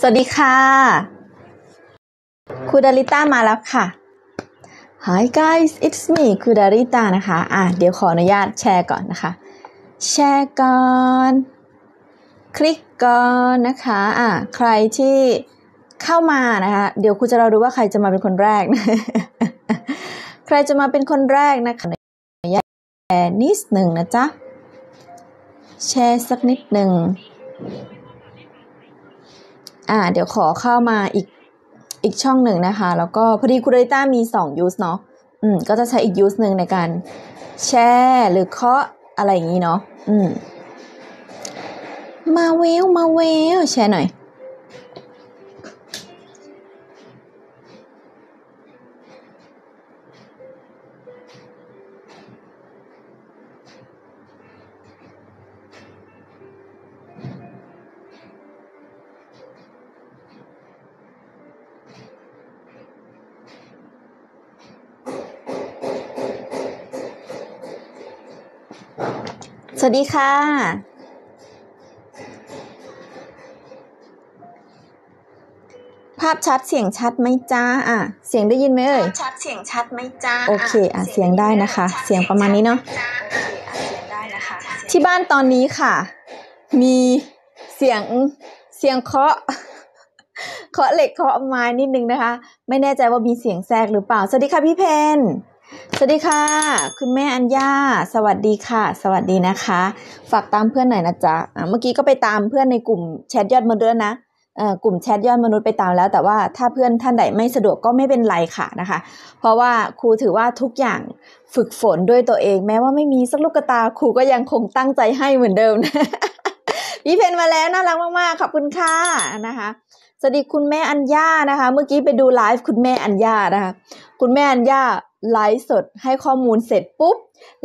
สวัสดีค่ะคูดาริต้ามาแล้วค่ะ Hi guys it's me คูดาริต้านะคะ อ่ะ เดี๋ยวขออนุญาตแชร์ก่อนนะคะ แชร์ก่อน คลิกก่อนนะคะ อ่ะ ใครที่เข้ามานะคะ เดี๋ยวครูจะเราดูว่าใครจะมาเป็นคนแรก ใครจะมาเป็นคนแรกนะคะอนุญาตแชร์นิดหนึ่งนะจ๊ะ แชร์สักนิดหนึ่งอ่าเดี๋ยวขอเข้ามาอีกอีกช่องหนึ่งนะคะ แล้วก็พอดีคูเรต้ามี2 use เนาะอืม ก็จะใช้อีก use หนึ่งในการ แชร์หรือเคาะอะไรอย่างนี้เนาะอืม มาเวลมาเวลแชร์หน่อยสวัสดีค่ะ ภาพชัดเสียงชัดไหมจ้า อ่ะ เสียงได้ยินไหมเอ่ยชัดเสียงชัดไหมจ้า โอเคอ่ะเสียงได้นะคะ เสียงประมาณนี้เนาะที่บ้านตอนนี้ค่ะ มีเสียงเสียงเคาะเคาะเหล็กเคาะไม้นิดนึงนะคะ ไม่แน่ใจว่ามีเสียงแทรกหรือเปล่า สวัสดีค่ะพี่เพนสวัสดีค่ะ คุณแม่อัญญาสวัสดีค่ะ สวัสดีนะคะ ฝากตามเพื่อนหน่อยนะจ๊ะเมื่อกี้ก็ไปตามเพื่อนในกลุ่มแชทยอดมนุษย์นะกลุ่มแชทยอดมนุษย์ไปตามแล้ว แต่ว่าถ้าเพื่อนท่านใดไม่สะดวกก็ไม่เป็นไรค่ะนะคะ เพราะว่าครูถือว่าทุกอย่างฝึกฝนด้วยตัวเอง แม้ว่าไม่มีสักลูกตาครูก็ยังคงตั้งใจให้เหมือนเดิมนะพี่เพนมาแล้วน่ารักมากๆขอบคุณค่ะนะคะสวัสดีคุณแม่อัญญานะคะ เมื่อกี้ไปดูไลฟ์คุณแม่อัญญานะคะ คุณแม่อัญญาไลฟ์สดให้ข้อมูลเสร็จปุ๊บ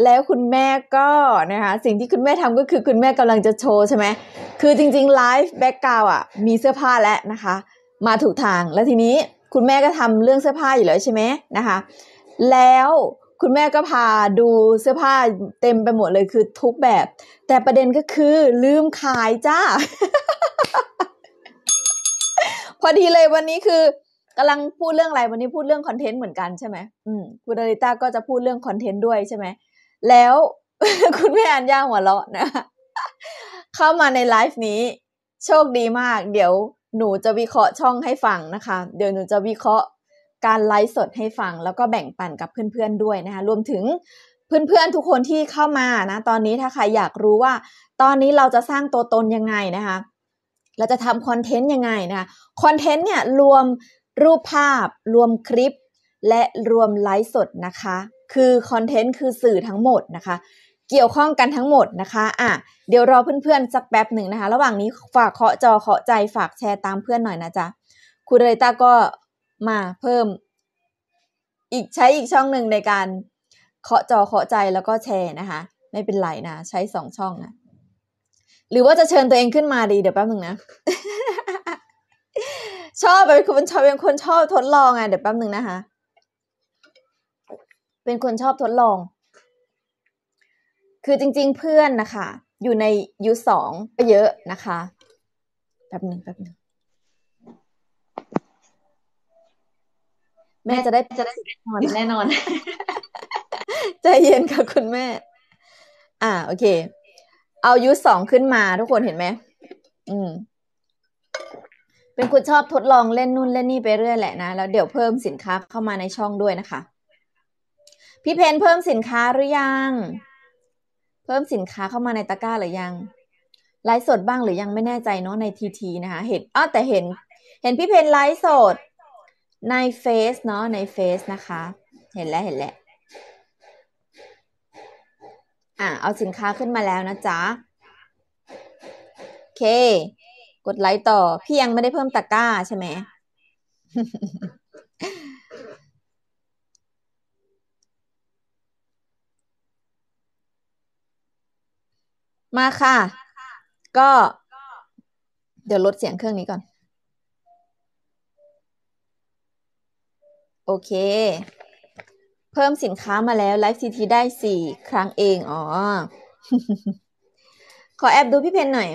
แล้วคุณแม่ก็นะคะ สิ่งที่คุณแม่ทำก็คือคุณแม่กำลังจะโชว์ใช่ไหมคือจริงๆไลฟ์แบ็กกราวอ่ะมีเสื้อผ้าแล้วนะคะ มาถูกทาง แล้วทีนี้คุณแม่ก็ทำเรื่องเสื้อผ้าอยู่แล้วใช่ไหมนะคะ แล้วคุณแม่ก็พาดูเสื้อผ้าเต็มไปหมดเลยคือทุกแบบ แต่ประเด็นก็คือ ลืมขายจ้าพอดีเลยวันนี้คือกำลังพูดเรื่องอะไรวันนี้พูดเรื่องคอนเทนต์เหมือนกันใช่ไหมอืมคุณดาริต้าก็จะพูดเรื่องคอนเทนต์ด้วยใช่ไหม แล้วคุณแม่อันย่าหัวเราะนะ เข้ามาในไลฟ์นี้ โชคดีมาก เดี๋ยวหนูจะวิเคราะห์ช่องให้ฟังนะคะ เดี๋ยวหนูจะวิเคราะห์การไลฟ์สดให้ฟัง แล้วก็แบ่งปันกับเพื่อนๆด้วยนะคะรวมถึงเพื่อนๆทุกคนที่เข้ามานะตอนนี้ถ้าใครอยากรู้ว่า ตอนนี้เราจะสร้างตัวตนยังไงนะคะเราจะทำคอนเทนต์ยังไงนะคะคอนเทนต์เนี่ยรวมรูปภาพ รวมคลิป และรวมไลฟ์สดนะคะ คือคอนเทนต์คือสื่อทั้งหมดนะคะ เกี่ยวข้องกันทั้งหมดนะคะอ่ะเดี๋ยวรอเพื่อนๆ สักแป๊บหนึ่งนะคะ ระหว่างนี้ฝากเคาะจอเคาะใจฝากแชร์ตามเพื่อนหน่อยนะจ๊ะคุณเรต้าก็มาเพิ่มอีกใช้อีกช่องหนึ่งในการเคาะจอเคาะใจแล้วก็แชร์นะคะ ไม่เป็นไรนะ ใช้สองช่องนะหรือว่าจะเชิญตัวเองขึ้นมาดีเดี๋ยวแป๊บหนึ่งนะ ชอบเป็นคนชอบเป็นคนชอบทดลองไงเดี๋ยวแป๊บหนึ่งนะคะ เป็นคนชอบทดลอง คือจริง ๆเพื่อนนะคะ อยู่ในยูสองก็เยอะนะคะแป๊บหนึ่งแป๊บหนึ่งแม่จะได้จะได้แน่นอนแน่นอน ใจเย็นค่ะคุณแม่ อ่าโอเคเอายุสองขึ้นมาทุกคนเห็นไหม อืม เป็นคุณชอบทดลองเล่นนู่นเล่นนี่ไปเรื่อยแหละนะแล้วเดี๋ยวเพิ่มสินค้าเข้ามาในช่องด้วยนะคะ พี่เพนเพิ่มสินค้าหรือยัง เพิ่มสินค้าเข้ามาในตะกร้าหรือยัง ไลฟ์สดบ้างหรือยังไม่แน่ใจเนาะในทีทีนะคะเห็นอ้อแต่เห็น เห็นพี่เพนไลฟ์สดในเฟซเนาะในเฟซนะคะ เห็นแล้วเห็นแล้วอ่ะ เอาสินค้าขึ้นมาแล้วนะจ๊ะ โอเค กดไลค์ต่อพี่ยังไม่ได้เพิ่มตะกร้าใช่ไหมมาค่ะ ก็ เดี๋ยวลดเสียงเครื่องนี้ก่อน โอเคเพิ่มสินค้ามาแล้วไลฟ์ซีทีได้สี่ครั้งเอง อ๋อ ขอแอบดูพี่เพนหน่อย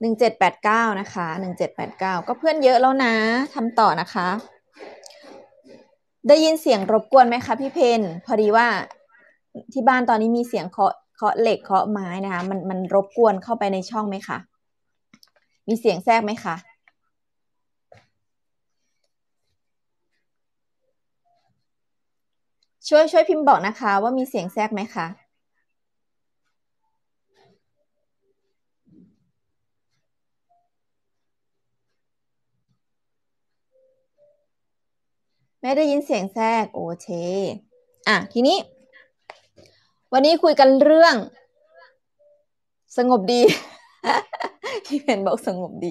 หนึ่งเจ็ดแปดเก้านะคะหนึ่งเจ็ดแปดเก้าก็เพื่อนเยอะแล้วนะทำต่อนะคะ ได้ยินเสียงรบกวนไหมคะพี่เพนพอดีว่า ที่บ้านตอนนี้มีเสียงเคาะเคาะเหล็กเคาะไม้นะคะมันมันรบกวนเข้าไปในช่องไหมคะ มีเสียงแทรกไหมคะช่วยช่วยพิมพ์บอกนะคะว่ามีเสียงแทรกไหมคะไม่ได้ยินเสียงแทรกโอเคอ่ะทีนี้วันนี้คุยกันเรื่อง สงบดีพี่เพนบอกสงบดี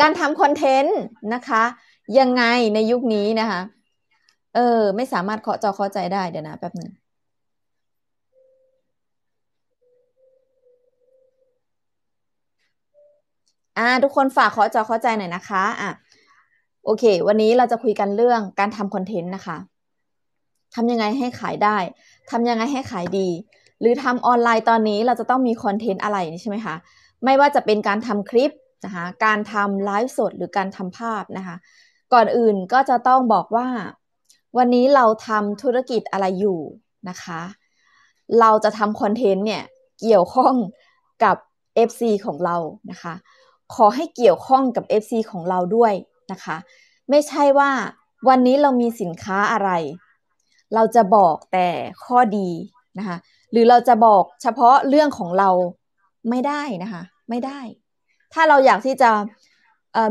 การทำคอนเทนต์นะคะยังไงในยุคนี้นะคะเออ ไม่สามารถเคาะจอเคาะใจได้เดี๋ยวนะแป๊บหนึ่งอ่าทุกคนฝากเคาะจอเข้าใจหน่อยนะคะอ่ะโอเค วันนี้เราจะคุยกันเรื่องการทำคอนเทนต์นะคะทำยังไงให้ขายได้ทำยังไงให้ขายดี หรือทำออนไลน์ตอนนี้เราจะต้องมีคอนเทนต์อะไรใช่ไหมคะไม่ว่าจะเป็นการทำคลิปนะคะการทำไลฟ์สดหรือการทำภาพนะคะ ก่อนอื่นก็จะต้องบอกว่าวันนี้เราทำธุรกิจอะไรอยู่นะคะ เราจะทำคอนเทนต์เนี่ยเกี่ยวข้องกับ FC ของเรานะคะ ขอให้เกี่ยวข้องกับ FC ของเราด้วยนะคะ ไม่ใช่ว่าวันนี้เรามีสินค้าอะไร เราจะบอกแต่ข้อดีนะคะ หรือเราจะบอกเฉพาะเรื่องของเราไม่ได้นะคะ ไม่ได้ ถ้าเราอยากที่จะ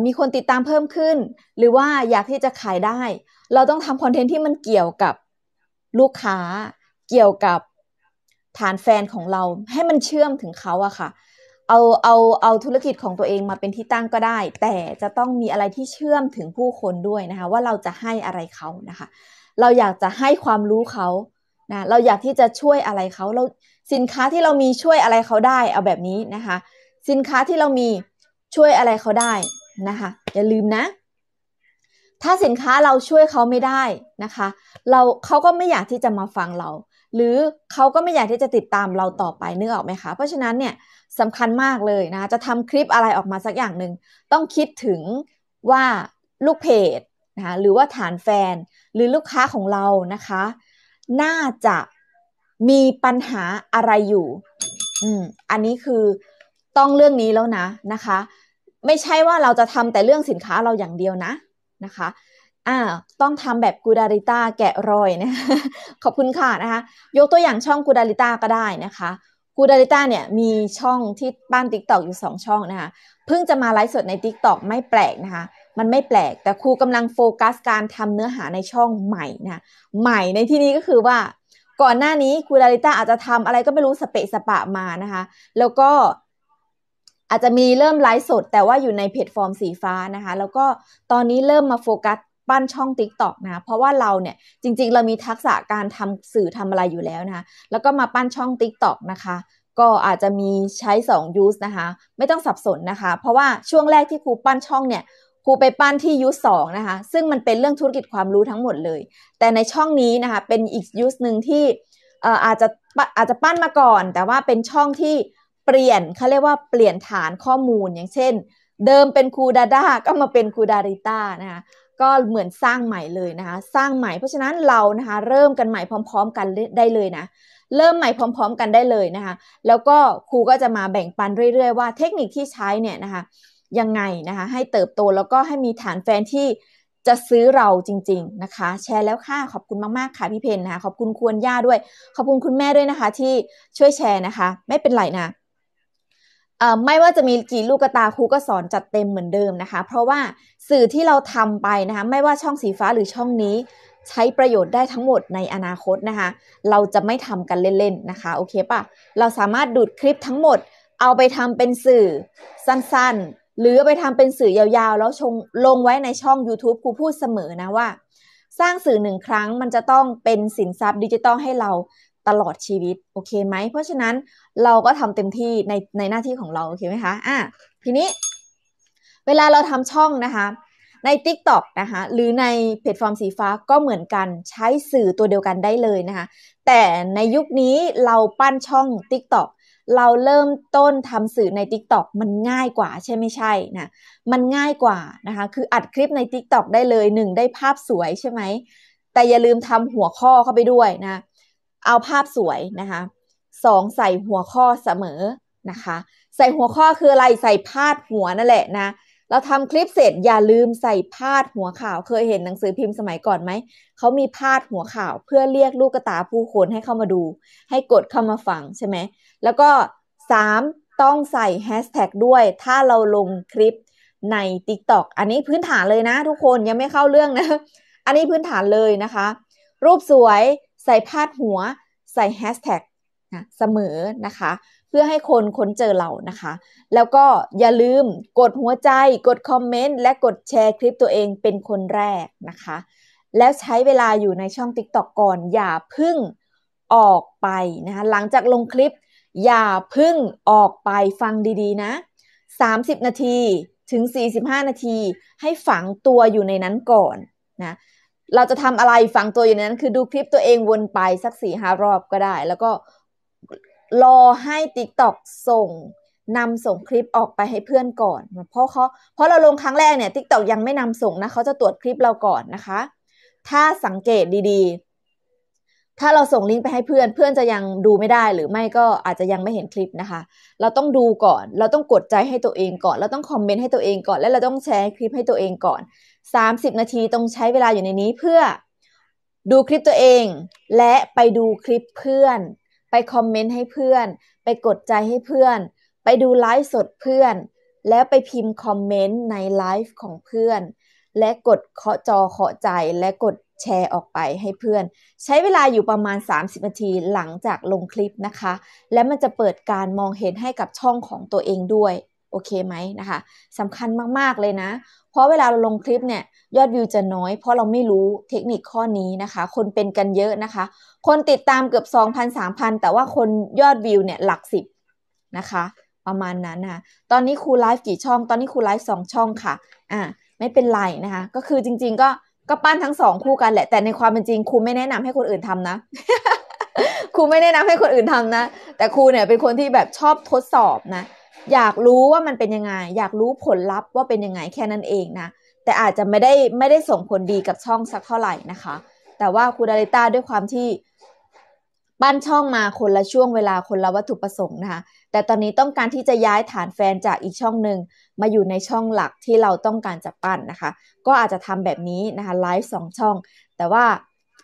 มีคนติดตามเพิ่มขึ้น หรือว่าอยากที่จะขายได้เราต้องทำคอนเทนต์ที่มันเกี่ยวกับลูกค้าเกี่ยวกับฐานแฟนของเราให้มันเชื่อมถึงเขาอะค่ะเอาเอาเอาธุรกิจของตัวเองมาเป็นที่ตั้งก็ได้ แต่จะต้องมีอะไรที่เชื่อมถึงผู้คนด้วยนะคะ ว่าเราจะให้อะไรเขานะคะ เราอยากจะให้ความรู้เขานะเราอยากที่จะช่วยอะไรเขาเราสินค้าที่เรามีช่วยอะไรเขาได้เอาแบบนี้นะคะ สินค้าที่เรามีช่วยอะไรเขาได้นะคะอย่าลืมนะถ้าสินค้าเราช่วยเขาไม่ได้นะคะเราเขาก็ไม่อยากที่จะมาฟังเรา หรือเขาก็ไม่อยากที่จะติดตามเราต่อไปนึกออกไหมคะเพราะฉะนั้นเนี่ยสำคัญมากเลยนะ จะทำคลิปอะไรออกมาสักอย่างหนึ่ง ต้องคิดถึงว่าลูกเพจนะะหรือว่าฐานแฟนหรือลูกค้าของเรานะคะ น่าจะมีปัญหาอะไรอยู่อืมอันนี้คือต้องเรื่องนี้แล้วนะนะคะ ไม่ใช่ว่าเราจะทำแต่เรื่องสินค้าเราอย่างเดียวนะนะคะอ่าต้องทำแบบ กูดาริต้าแกะรอยนะขอบคุณค่ะนะคะยกตัวอย่างช่องกูดาริต้า ก็ได้นะคะกูดาริต้าเนี่ยมีช่องที่บ้านติ๊กตอกอยู่ 2 ช่องนะคะเพิ่งจะมาไลฟ์สดในติ๊กตอกไม่แปลกนะคะมันไม่แปลก แต่ครูกำลังโฟกัสการทำเนื้อหาในช่องใหม่นะใหม่ในที่นี้ก็คือว่า ก่อนหน้านี้ครูดาริต้าอาจจะทำอะไรก็ไม่รู้สเปะสปะมานะคะ แล้วก็อาจจะมีเริ่มไลฟ์สดแต่ว่าอยู่ในเพจฟอร์มสีฟ้านะคะแล้วก็ ตอนนี้เริ่มมาโฟกัสปั้นช่อง Tik t o อกนะเพราะว่าเราเนี่ยจริงๆ เรามีทักษะการทำสื่อทำอะไรอยู่แล้วนะคะแล้วก็มาปั้นช่อง Tik t o อกนะคะก็อาจจะมีใช้ 2 use นะคะไม่ต้องสับสนนะคะเพราะว่าช่วงแรกที่ครูปั้นช่องเนี่ยครูไปปั้นที่ยูสองนะคะซึ่งมันเป็นเรื่องธุรกิจความรู้ทั้งหมดเลย แต่ในช่องนี้นะคะเป็นอีกยูสหนึ่งที่อาจจะอาจจะปั้นมาก่อนแต่ว่าเป็นช่องที่เปลี่ยน เขาเรียกว่าเปลี่ยนฐานข้อมูลอย่างเช่น เดิมเป็นครูดาด้าก็มาเป็นครูดาริต้านะคะ ก็เหมือนสร้างใหม่เลยนะคะ สร้างใหม่ เพราะฉะนั้นเรานะคะเริ่มกันใหม่พร้อม ๆ กันได้เลยนะ เริ่มใหม่พร้อม ๆ กันได้เลยนะคะ แล้วก็ครูก็จะมาแบ่งปันเรื่อยๆว่าเทคนิคที่ใช้เนี่ยนะคะยังไงนะคะให้เติบโตแล้วก็ให้มีฐานแฟนที่จะซื้อเราจริงๆนะคะ แชร์แล้วค่ะขอบคุณมากๆค่ะพี่เพนนะคะ ขอบคุณควรย่าด้วย ขอบคุณคุณแม่ด้วยนะคะ ที่ช่วยแชร์นะคะ ไม่เป็นไรนะไม่ว่าจะมีกี่ลูกตาครูก็สอนจัดเต็มเหมือนเดิมนะคะ เพราะว่าสื่อที่เราทำไปนะคะไม่ว่าช่องสีฟ้าหรือช่องนี้ ใช้ประโยชน์ได้ทั้งหมดในอนาคตนะคะ เราจะไม่ทำกันเล่นๆ นะคะโอเคปะเราสามารถดูดคลิปทั้งหมด เอาไปทำเป็นสื่อสั้นๆ หรือไปทำเป็นสื่อยาวๆ แล้วชงลงไว้ในช่อง YouTube ครูพูดเสมอนะว่า สร้างสื่อหนึ่งครั้งมันจะต้องเป็นสินทรัพย์ดิจิตอลให้เราตลอดชีวิตโอเคไหมเพราะฉะนั้นเราก็ทำเต็มที่ในในหน้าที่ของเราโอเคไหมคะอ่ะทีนี้ เวลาเราทำช่องนะคะ ใน TikTok นะคะ หรือในเพจฟอร์มสีฟ้า ก็เหมือนกันใช้สื่อตัวเดียวกันได้เลยนะคะ แต่ในยุคนี้เราปั้นช่อง TikTok เราเริ่มต้นทำสื่อใน TikTok มันง่ายกว่าใช่ไม่ใช่นะมันง่ายกว่านะคะ คืออัดคลิปใน TikTok ได้เลยหนึ่งได้ภาพสวยใช่ไหม แต่อย่าลืมทำหัวข้อเข้าไปด้วยนะเอาภาพสวยนะคะสองใส่หัวข้อเสมอนะคะ ใส่หัวข้อคืออะไรใส่พาดหัวนั่นแหละนะ เราทำคลิปเสร็จอย่าลืมใส่พาดหัวข่าว เคยเห็นหนังสือพิมพ์สมัยก่อนไหม เขามีพาดหัวข่าวเพื่อเรียกลูกตาผู้คนให้เข้ามาดู ให้กดเข้ามาฟังใช่ไหมแล้วก็ 3. ต้องใส่แฮชแท็กด้วย ถ้าเราลงคลิปใน TikTok อันนี้พื้นฐานเลยนะ ทุกคนยังไม่เข้าเรื่องนะอันนี้พื้นฐานเลยนะคะ รูปสวยใส่พาดหัวใส่แฮชแท็กเสมอนะคะเพื่อให้คนค้นเจอเรานะคะ แล้วก็อย่าลืมกดหัวใจ กดคอมเมนต์และกดแชร์คลิปตัวเองเป็นคนแรกนะคะ แล้วใช้เวลาอยู่ในช่อง TikTok ก่อน อย่าพึ่งออกไปนะคะหลังจากลงคลิป อย่าพึ่งออกไปฟังดีๆนะ 30 นาทีถึง 45 นาที ให้ฝังตัวอยู่ในนั้นก่อนนะเราจะทำอะไรฝังตัวอยู่ในนั้นคือดูคลิปตัวเองวนไปสัก4ี่หารอบก็ได้แล้วก็รอให้ต๊กต็อกส่งนำส่งคลิปออกไปให้เพื่อนก่อน เพราะเขาเพราะเราลงครั้งแรกเนี่ย t i กตอกยังไม่นำส่งนะเขาจะตรวจคลิปเราก่อนนะคะ ถ้าสังเกตดีๆ ถ้าเราส่งลิงก์ไปให้เพื่อน เพื่อนจะยังดูไม่ได้หรือไม่ก็อาจจะยังไม่เห็นคลิปนะคะ เราต้องดูก่อน เราต้องกดใจให้ตัวเองก่อน เราต้องคอมเมนต์ให้ตัวเองก่อน และเราต้องแชร์คลิปให้ตัวเองก่อน 30 นาทีต้องใช้เวลาอยู่ในนี้เพื่อดูคลิปตัวเอง และไปดูคลิปเพื่อนไปคอมเมนต์ให้เพื่อน ไปกดใจให้เพื่อน ไปดูไลฟ์สดเพื่อน แล้วไปพิมพ์คอมเมนต์ในไลฟ์ของเพื่อน และกดเคาะจอเคาะใจ และกดแชร์ออกไปให้เพื่อน ใช้เวลาอยู่ประมาณ 30 นาทีหลังจากลงคลิปนะคะ และมันจะเปิดการมองเห็นให้กับช่องของตัวเองด้วยโอเคไหมนะคะสำคัญมากๆเลยนะ เพราะเวลาเราลงคลิปเนี่ย ยอดวิวจะน้อย เพราะเราไม่รู้เทคนิคข้อนี้นะคะ คนเป็นกันเยอะนะคะคนติดตามเกือบ 2,000 3,000แต่ว่าคนยอดวิวเนี่ยหลักสิบนะคะประมาณนั้นนะตอนนี้ครูไลฟ์กี่ช่อง ตอนนี้ครูไลฟ์สองช่องค่ะอ่าไม่เป็นไรนะคะก็คือจริงๆก็ก็ปั้นทั้งสองคู่กันแหละ แต่ในความเป็นจริงครูไม่แนะนำให้คนอื่นทำนะครูไม่แนะนำให้คนอื่นทำนะ แต่ครูเนี่ยเป็นคนที่แบบชอบทดสอบนะอยากรู้ว่ามันเป็นยังไง อยากรู้ผลลัพธ์ว่าเป็นยังไงแค่นั้นเองนะ แต่อาจจะไม่ได้ไม่ได้ส่งผลดีกับช่องสักเท่าไหร่นะคะ แต่ว่าคูดาริต้าด้วยความที่บ้านช่องมาคนละช่วงเวลาคนละวัตถุประสงค์นะคะ แต่ตอนนี้ต้องการที่จะย้ายฐานแฟนจากอีกช่องหนึ่งมาอยู่ในช่องหลักที่เราต้องการจะปั้นนะคะ ก็อาจจะทำแบบนี้นะคะไลฟ์สองช่อง แต่ว่า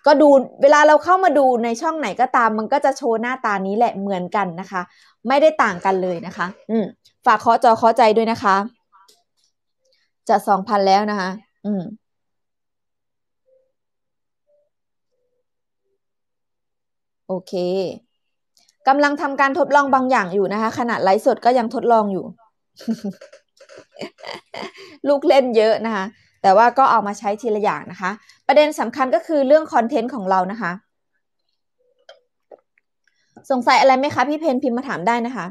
ก็ดูเวลาเราเข้ามาดูในช่องไหนก็ตาม มันก็จะโชว์หน้าตานี้แหละเหมือนกันนะคะไม่ได้ต่างกันเลยนะคะ อืฝากเคาะจอเคาะใจด้วยนะคะ จะสองพันแล้วนะคะ อืมโอเค กำลังทำการทดลองบางอย่างอยู่นะคะขนาดไลฟ์สดก็ยังทดลองอยู่ ลูกเล่นเยอะนะคะ แต่ว่าก็เอามาใช้ทีละอย่างนะคะ ประเด็นสำคัญก็คือเรื่องคอนเทนต์ของเรานะคะสงสัยอะไรไหมคะพี่เพนพิมพ์มาถามได้นะคะ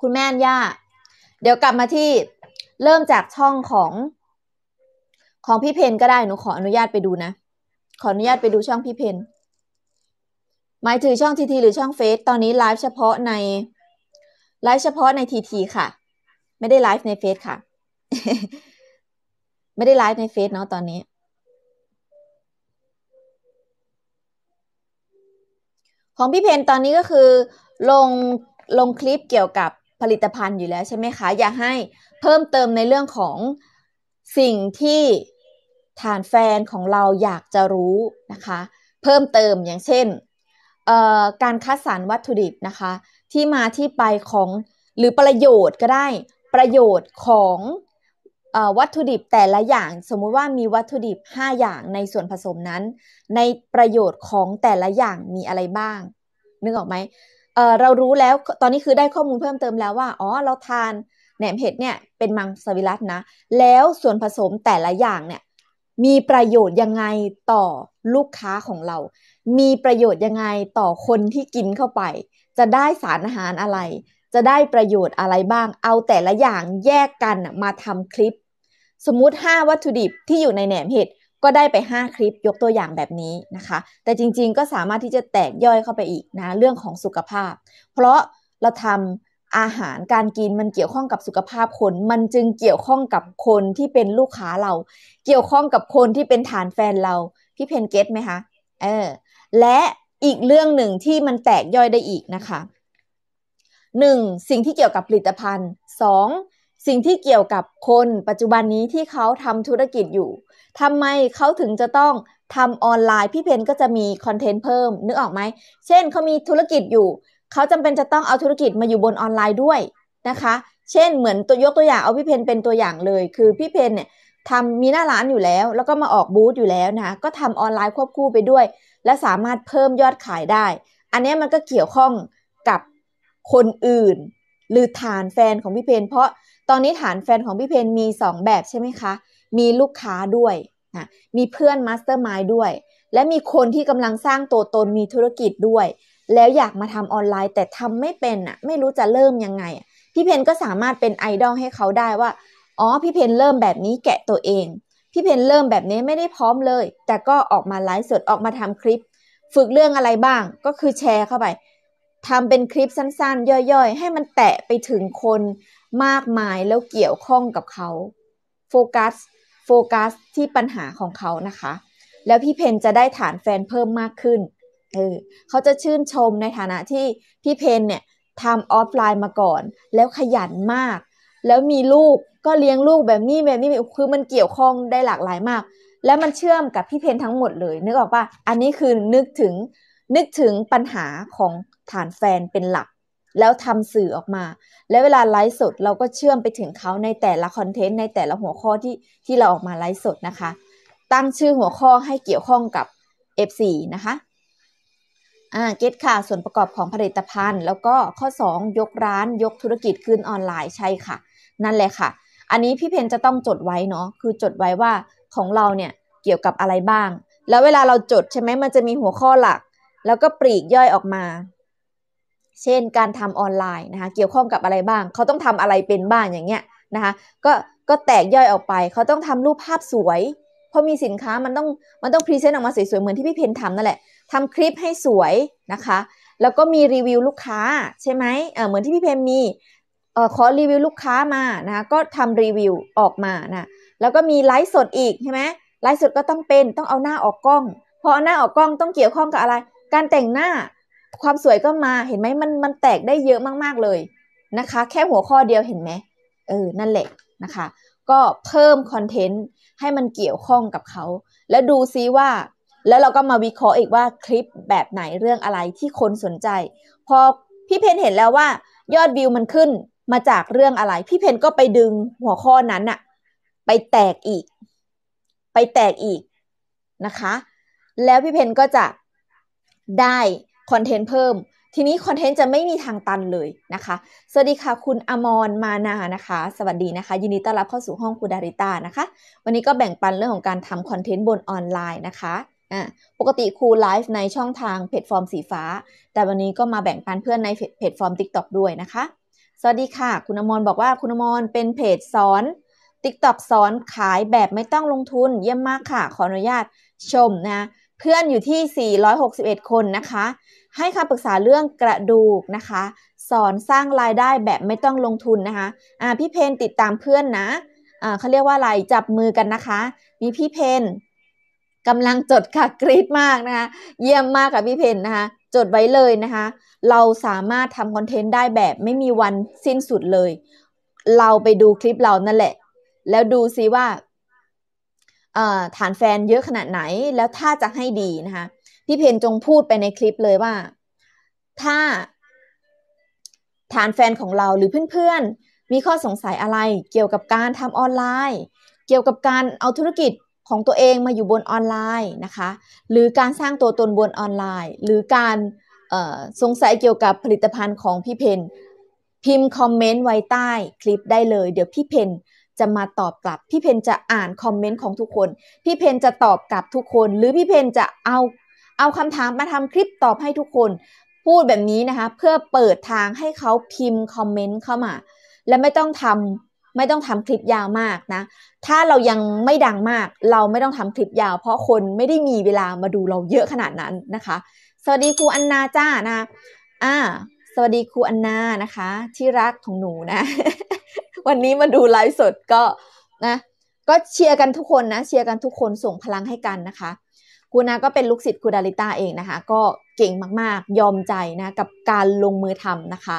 คุณแม่ย่าเดี๋ยวกลับมาที่เริ่มจากช่องของของพี่เพนก็ได้หนูขออนุญาตไปดูนะ ขออนุญาตไปดูช่องพี่เพนหมายถึงช่องทีทีหรือช่องเฟซตอนนี้ไลฟ์เฉพาะในไลฟ์เฉพาะในทีทีค่ะ ไม่ได้ไลฟ์ในเฟซค่ะไม่ได้ไลฟ์ในเฟซเนาะตอนนี้ของพี่เพนตอนนี้ก็คือลงลงคลิปเกี่ยวกับผลิตภัณฑ์อยู่แล้วใช่ไหมคะ อยากให้เพิ่มเติมในเรื่องของสิ่งที่ฐานแฟนของเราอยากจะรู้นะคะ เพิ่มเติมอย่างเช่น การคัดสรรวัตถุดิบนะคะ ที่มาที่ไปของ หรือประโยชน์ก็ได้ประโยชน์ของวัตถุดิบแต่ละอย่าง สมมุติว่ามีวัตถุดิบ 5 อย่างในส่วนผสมนั้น ในประโยชน์ของแต่ละอย่างมีอะไรบ้างนึกออกไหมเเรารู้แล้วตอนนี้คือได้ข้อมูลเพิ่มเติมแล้วว่าอ๋อเราทานแหนมเห็ดเนี่ยเป็นมังสวิรัตนะแล้วส่วนผสมแต่ละอย่างเนี่ยมีประโยชน์ยังไงต่อลูกค้าของเรา มีประโยชน์ยังไงต่อคนที่กินเข้าไป จะได้สารอาหารอะไร จะได้ประโยชน์อะไรบ้าง เอาแต่ละอย่างแยกกันมาทำคลิปสมมุติ 5วัตถุดิบที่อยู่ในแหนมเห็ดก็ได้ไป 5 คลิปยกตัวอย่างแบบนี้นะคะ แต่จริงๆก็สามารถที่จะแตกย่อยเข้าไปอีกนะเรื่องของสุขภาพ เพราะเราทำอาหารการกินมันเกี่ยวข้องกับสุขภาพคนมันจึงเกี่ยวข้องกับคนที่เป็นลูกค้าเรา เกี่ยวข้องกับคนที่เป็นฐานแฟนเราพี่เพนเก็ตไหมคะเออและอีกเรื่องหนึ่งที่มันแตกย่อยได้อีกนะคะ 1. สิ่งที่เกี่ยวกับผลิตภัณฑ์ 2. สิ่งที่เกี่ยวกับคนปัจจุบันนี้ที่เขาทำธุรกิจอยู่ทำไมเขาถึงจะต้องทำออนไลน์ พี่เพนก็จะมีคอนเทนต์เพิ่ม นึกออกไหม เช่น เขามีธุรกิจอยู่ เขาจำเป็นจะต้องเอาธุรกิจมาอยู่บนออนไลน์ด้วยนะคะ เช่นเหมือนตัวยกตัวอย่างเอาพี่เพนเป็นตัวอย่างเลย คือพี่เพนเนี่ยทำมีหน้าร้านอยู่แล้ว แล้วก็มาออกบูธอยู่แล้วนะ ก็ทำออนไลน์ควบคู่ไปด้วย และสามารถเพิ่มยอดขายได้ อันนี้มันก็เกี่ยวข้องกับคนอื่น หรือฐานแฟนของพี่เพนเพราะตอนนี้ฐานแฟนของพี่เพนมี 2 แบบใช่ไหมคะ มีลูกค้าด้วยนะมีเพื่อนมาสเตอร์มายด้วย และมีคนที่กำลังสร้างตัวตนมีธุรกิจด้วย แล้วอยากมาทำออนไลน์แต่ทำไม่เป็นอ่ะ ไม่รู้จะเริ่มยังไง พี่เพนก็สามารถเป็นไอดอลให้เขาได้ว่า อ๋อ พี่เพนเริ่มแบบนี้แกะตัวเอง พี่เพนเริ่มแบบนี้ไม่ได้พร้อมเลย แต่ก็ออกมาไลฟ์สดออกมาทำคลิป ฝึกเรื่องอะไรบ้าง ก็คือแชร์เข้าไปทำเป็นคลิปสั้นๆ ย่อยๆ ให้มันแตะไปถึงคนมากมายแล้วเกี่ยวข้องกับเขาโฟกัสโฟกัสที่ปัญหาของเขานะคะ แล้วพี่เพนจะได้ฐานแฟนเพิ่มมากขึ้น เออเขาจะชื่นชมในฐานะที่พี่เพนเนี่ยทำออฟไลน์มาก่อน แล้วขยันมาก แล้วมีลูก ก็เลี้ยงลูกแบบนี้แบบนี้คือมันเกี่ยวข้องได้หลากหลายมาก แล้วมันเชื่อมกับพี่เพนทั้งหมดเลยนึกออกปะอันนี้คือนึกถึงนึกถึงปัญหาของฐานแฟนเป็นหลักแล้วทำสื่อออกมา แล้วเวลาไลฟ์สดเราก็เชื่อมไปถึงเขาในแต่ละคอนเทนต์ในแต่ละหัวข้อที่ที่เราออกมาไลฟ์สดนะคะ ตั้งชื่อหัวข้อให้เกี่ยวข้องกับ F4 นะคะ อ่า เก็ตค่ะส่วนประกอบของผลิตภัณฑ์ แล้วก็ข้อ 2 ยกร้านยกธุรกิจขึ้นออนไลน์ ใช่ค่ะ นั่นแหละค่ะ อันนี้พี่เพนจะต้องจดไว้เนาะ คือจดไว้ว่าของเราเนี่ยเกี่ยวกับอะไรบ้าง แล้วเวลาเราจดใช่ไหมมันจะมีหัวข้อหลัก แล้วก็ปลีกย่อยออกมาเช่น การทำออนไลน์นะคะเกี่ยวข้องกับอะไรบ้าง เขาต้องทำอะไรเป็นบ้างอย่างเงี้ยนะคะก็ก็แตกย่อยออกไปเขาต้องทำรูปภาพสวยเพราะมีสินค้ามันต้องมันต้องพรีเซนต์ออกมาสวยๆเหมือนที่พี่เพนทำนั่นแหละทำคลิปให้สวยนะคะแล้วก็มีรีวิวลูกค้าใช่ไหมเออเหมือนที่พี่เพนมีเออขอรีวิวลูกค้ามานะก็ทำรีวิวออกมานะแล้วก็มีไลฟ์สดอีกใช่ไหมไลฟ์สดก็ต้องเป็นต้องเอาหน้าออกกล้องพอเอาหน้าออกกล้องต้องเกี่ยวข้องกับอะไร การแต่งหน้าความสวยก็มาเห็นไหมมัน มันแตกได้เยอะมาก ๆ เลยนะคะ แค่หัวข้อเดียวเห็นไหมเออ นั่นแหละนะคะ ก็เพิ่มคอนเทนต์ให้มันเกี่ยวข้องกับเขา แล้วดูซิว่า แล้วเราก็มาวิเคราะห์อีกว่าคลิปแบบไหนเรื่องอะไรที่คนสนใจ พอพี่เพนเห็นแล้วว่ายอดวิวมันขึ้นมาจากเรื่องอะไร พี่เพนก็ไปดึงหัวข้อนั้นอะไปแตกอีก ไปแตกอีกนะคะ แล้วพี่เพนก็จะได้คอนเทนต์เพิ่ม ทีนี้คอนเทนต์จะไม่มีทางตันเลยนะคะ สวัสดีค่ะคุณอมรมานานะคะ สวัสดีนะคะ ยินดีต้อนรับเข้าสู่ห้องคุณดาริตา นะคะ วันนี้ก็แบ่งปันเรื่องของการทำคอนเทนต์บนออนไลน์นะคะปกติครูไลฟ์ในช่องทางเพจฟอร์มสีฟ้า แต่วันนี้ก็มาแบ่งปันเพื่อนในเพจฟอร์ม TikTok ด้วยนะคะ สวัสดีค่ะ คุณอมรบอกว่าคุณอมรเป็นเพจสอน TikTok สอนขายแบบไม่ต้องลงทุนเยี่ยมมากค่ะ ขออนุญาตชมนะ เพื่อนอยู่ที่ 461 คนนะคะให้คำปรึกษาเรื่องกระดูกนะคะ สอนสร้างรายได้แบบไม่ต้องลงทุนนะคะะพี่เพนติดตามเพื่อนนะะเขาเรียกว่าอะไรจับมือกันนะคะมีพี่เพนกำลังจดค่ะกรี๊ดมากนะคะเยี่ยมมากค่ะพี่เพนนะคะจดไว้เลยนะคะ เราสามารถทำคอนเทนต์ได้แบบไม่มีวันสิ้นสุดเลย เราไปดูคลิปเรานั่นแหละ แล้วดูซิว่าฐานแฟนเยอะขนาดไหนแล้วถ้าจะให้ดีนะคะพี่เพนจงพูดไปในคลิปเลยว่า ถ้าฐานแฟนของเราหรือเพื่อนๆมีข้อสงสัยอะไรเกี่ยวกับการทำออนไลน์ เกี่ยวกับการเอาธุรกิจของตัวเองมาอยู่บนออนไลน์นะคะหรือการสร้างตัวตนบนออนไลน์ หรือการสงสัยเกี่ยวกับผลิตภัณฑ์ของ พี่เพนพิมพ์คอมเมนต์ไว้ใต้คลิปได้เลยเดี๋ยวพี่เพนจะมาตอบกลับพี่เพนจะอ่านคอมเมนต์ของทุกคน พี่เพนจะตอบกลับทุกคน หรือพี่เพนจะเอาเอาคำถามมาทำคลิปตอบให้ทุกคนพูดแบบนี้นะคะ เพื่อเปิดทางให้เขาพิมพ์คอมเมนต์เข้ามา และไม่ต้องทำไม่ต้องทำคลิปยาวมากนะ ถ้าเรายังไม่ดังมาก เราไม่ต้องทำคลิปยาวเพราะคนไม่ได้มีเวลามาดูเราเยอะขนาดนั้นนะคะ สวัสดีครูอันนาจ้านะอ่าสวัสดีครูอันนานะคะ ที่รักของหนูนะ วันนี้มาดูไลฟ์สดก็นะก็เชียร์กันทุกคนนะ เชียร์กันทุกคนส่งพลังให้กันนะคะคุณนาก็เป็นลูกศิษย์คุณดาริต้าเองนะคะ ก็เก่งมากๆ ยอมใจนะ กับการลงมือทำนะคะ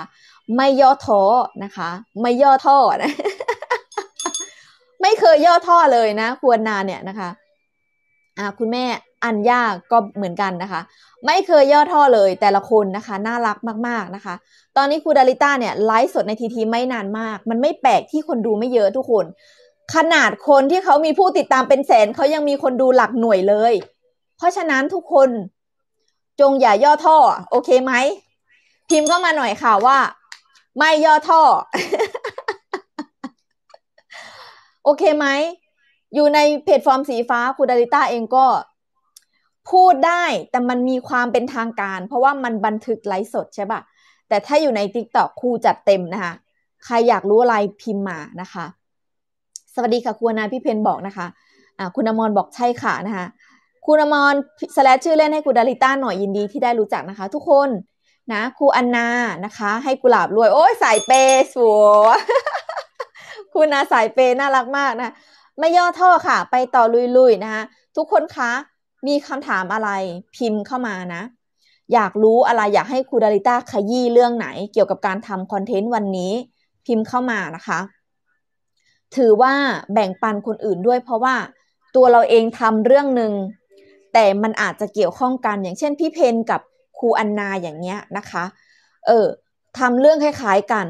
ไม่ย่อท้อนะคะ ไม่ย่อท่อนะ ไม่เคยย่อท่อเลยนะครนาเนี่ยนะคะอ่าคุณแม่อัญญาก็เหมือนกันนะคะ ไม่เคยย่อท่อเลยแต่ละคนนะคะ น่ารักมากๆ นะคะ ตอนนี้คุณดาริต้าเนี่ยไลฟ์สดในทีทีไม่นานมาก มันไม่แปลกที่คนดูไม่เยอะทุกคน ขนาดคนที่เขามีผู้ติดตามเป็นแสน เขายังมีคนดูหลักหน่วยเลยราะฉะนั้นทุกคนจงอย่าย่อท่อโอเคไหมพิมพ์เข้ามาหน่อยค่ะว่า ไม่ย่อท่อ โอเคไหมอยู่ในเพจฟอร์มสีฟ้าคุณดาริต้าเองก็ พูดได้แต่มันมีความเป็นทางการ เพราะว่ามันบันทึกไลฟ์สดใช่ปะแต่ถ้าอยู่ใน t ิ k t o k ครูจัดเต็มนะคะ ใครอยากรู้อะไรพิมพ์มานะคะ สวัสดีค่ะคุณนาพี่เพนบอกนะคะะคุณอมรบอกใช่ค่ะนะคะคุณอมรสแลชชื่อเล่นให้คุณดาริต้าหน่อยยินดีที่ได้รู้จักนะคะทุกคน นะครูอันนานะคะ ให้กุหลาบรวย โอ้ยสายเปสวยคุณนาสายเป น่ารักมากนะ ไม่ย่อท่อค่ะ ไปต่อลุยๆ นะคะทุกคนคะ มีคำถามอะไรพิมพ์เข้ามานะ อยากรู้อะไรอยากให้ครูดาริต้าขยี้เรื่องไหน เกี่ยวกับการทำคอนเทนต์วันนี้ พิมพ์เข้ามานะคะ ถือว่าแบ่งปันคนอื่นด้วย เพราะว่าตัวเราเองทำเรื่องหนึ่งแต่มันอาจจะเกี่ยวข้องกันอย่างเช่นพี่เพนกับครูอันนาอย่างเงี้ยนะคะ เออทำเรื่องคล้ายๆกัน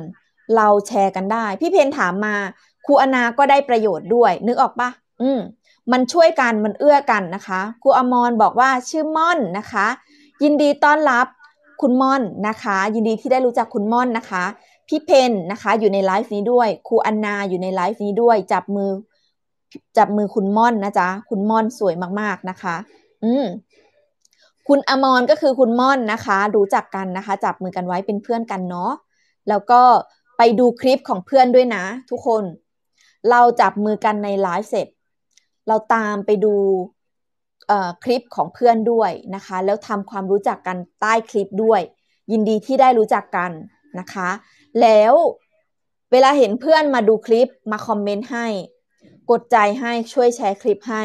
เราแชร์กันได้ พี่เพนถามมาครูอนาก็ได้ประโยชน์ด้วย นึกออกปะอืม มันช่วยกันมันเอื้อกันนะคะครูอมรบอกว่าชื่อม่อนนะคะ ยินดีต้อนรับคุณม่อนนะคะ ยินดีที่ได้รู้จักคุณม่อนนะคะ พี่เพนนะคะ อยู่ในไลฟ์นี้ด้วยครูอันนาอยู่ในไลฟ์นี้ด้วยจับมือจับมือคุณม่อนนะจ๊ะคุณม่อนสวยมากๆนะคะอืม คุณอมรก็คือคุณม่อนนะคะ รู้จักกันนะคะ จับมือกันไว้เป็นเพื่อนกันเนาะแล้วก็ไปดูคลิปของเพื่อนด้วยนะ ทุกคน เราจับมือกันในไลฟ์เสร็จ เราตามไปดูคลิปของเพื่อนด้วยนะคะ แล้วทำความรู้จักกันใต้คลิปด้วย ยินดีที่ได้รู้จักกันนะคะ แล้วเวลาเห็นเพื่อนมาดูคลิปมาคอมเมนต์ให้ กดใจให้ช่วยแชร์คลิปให้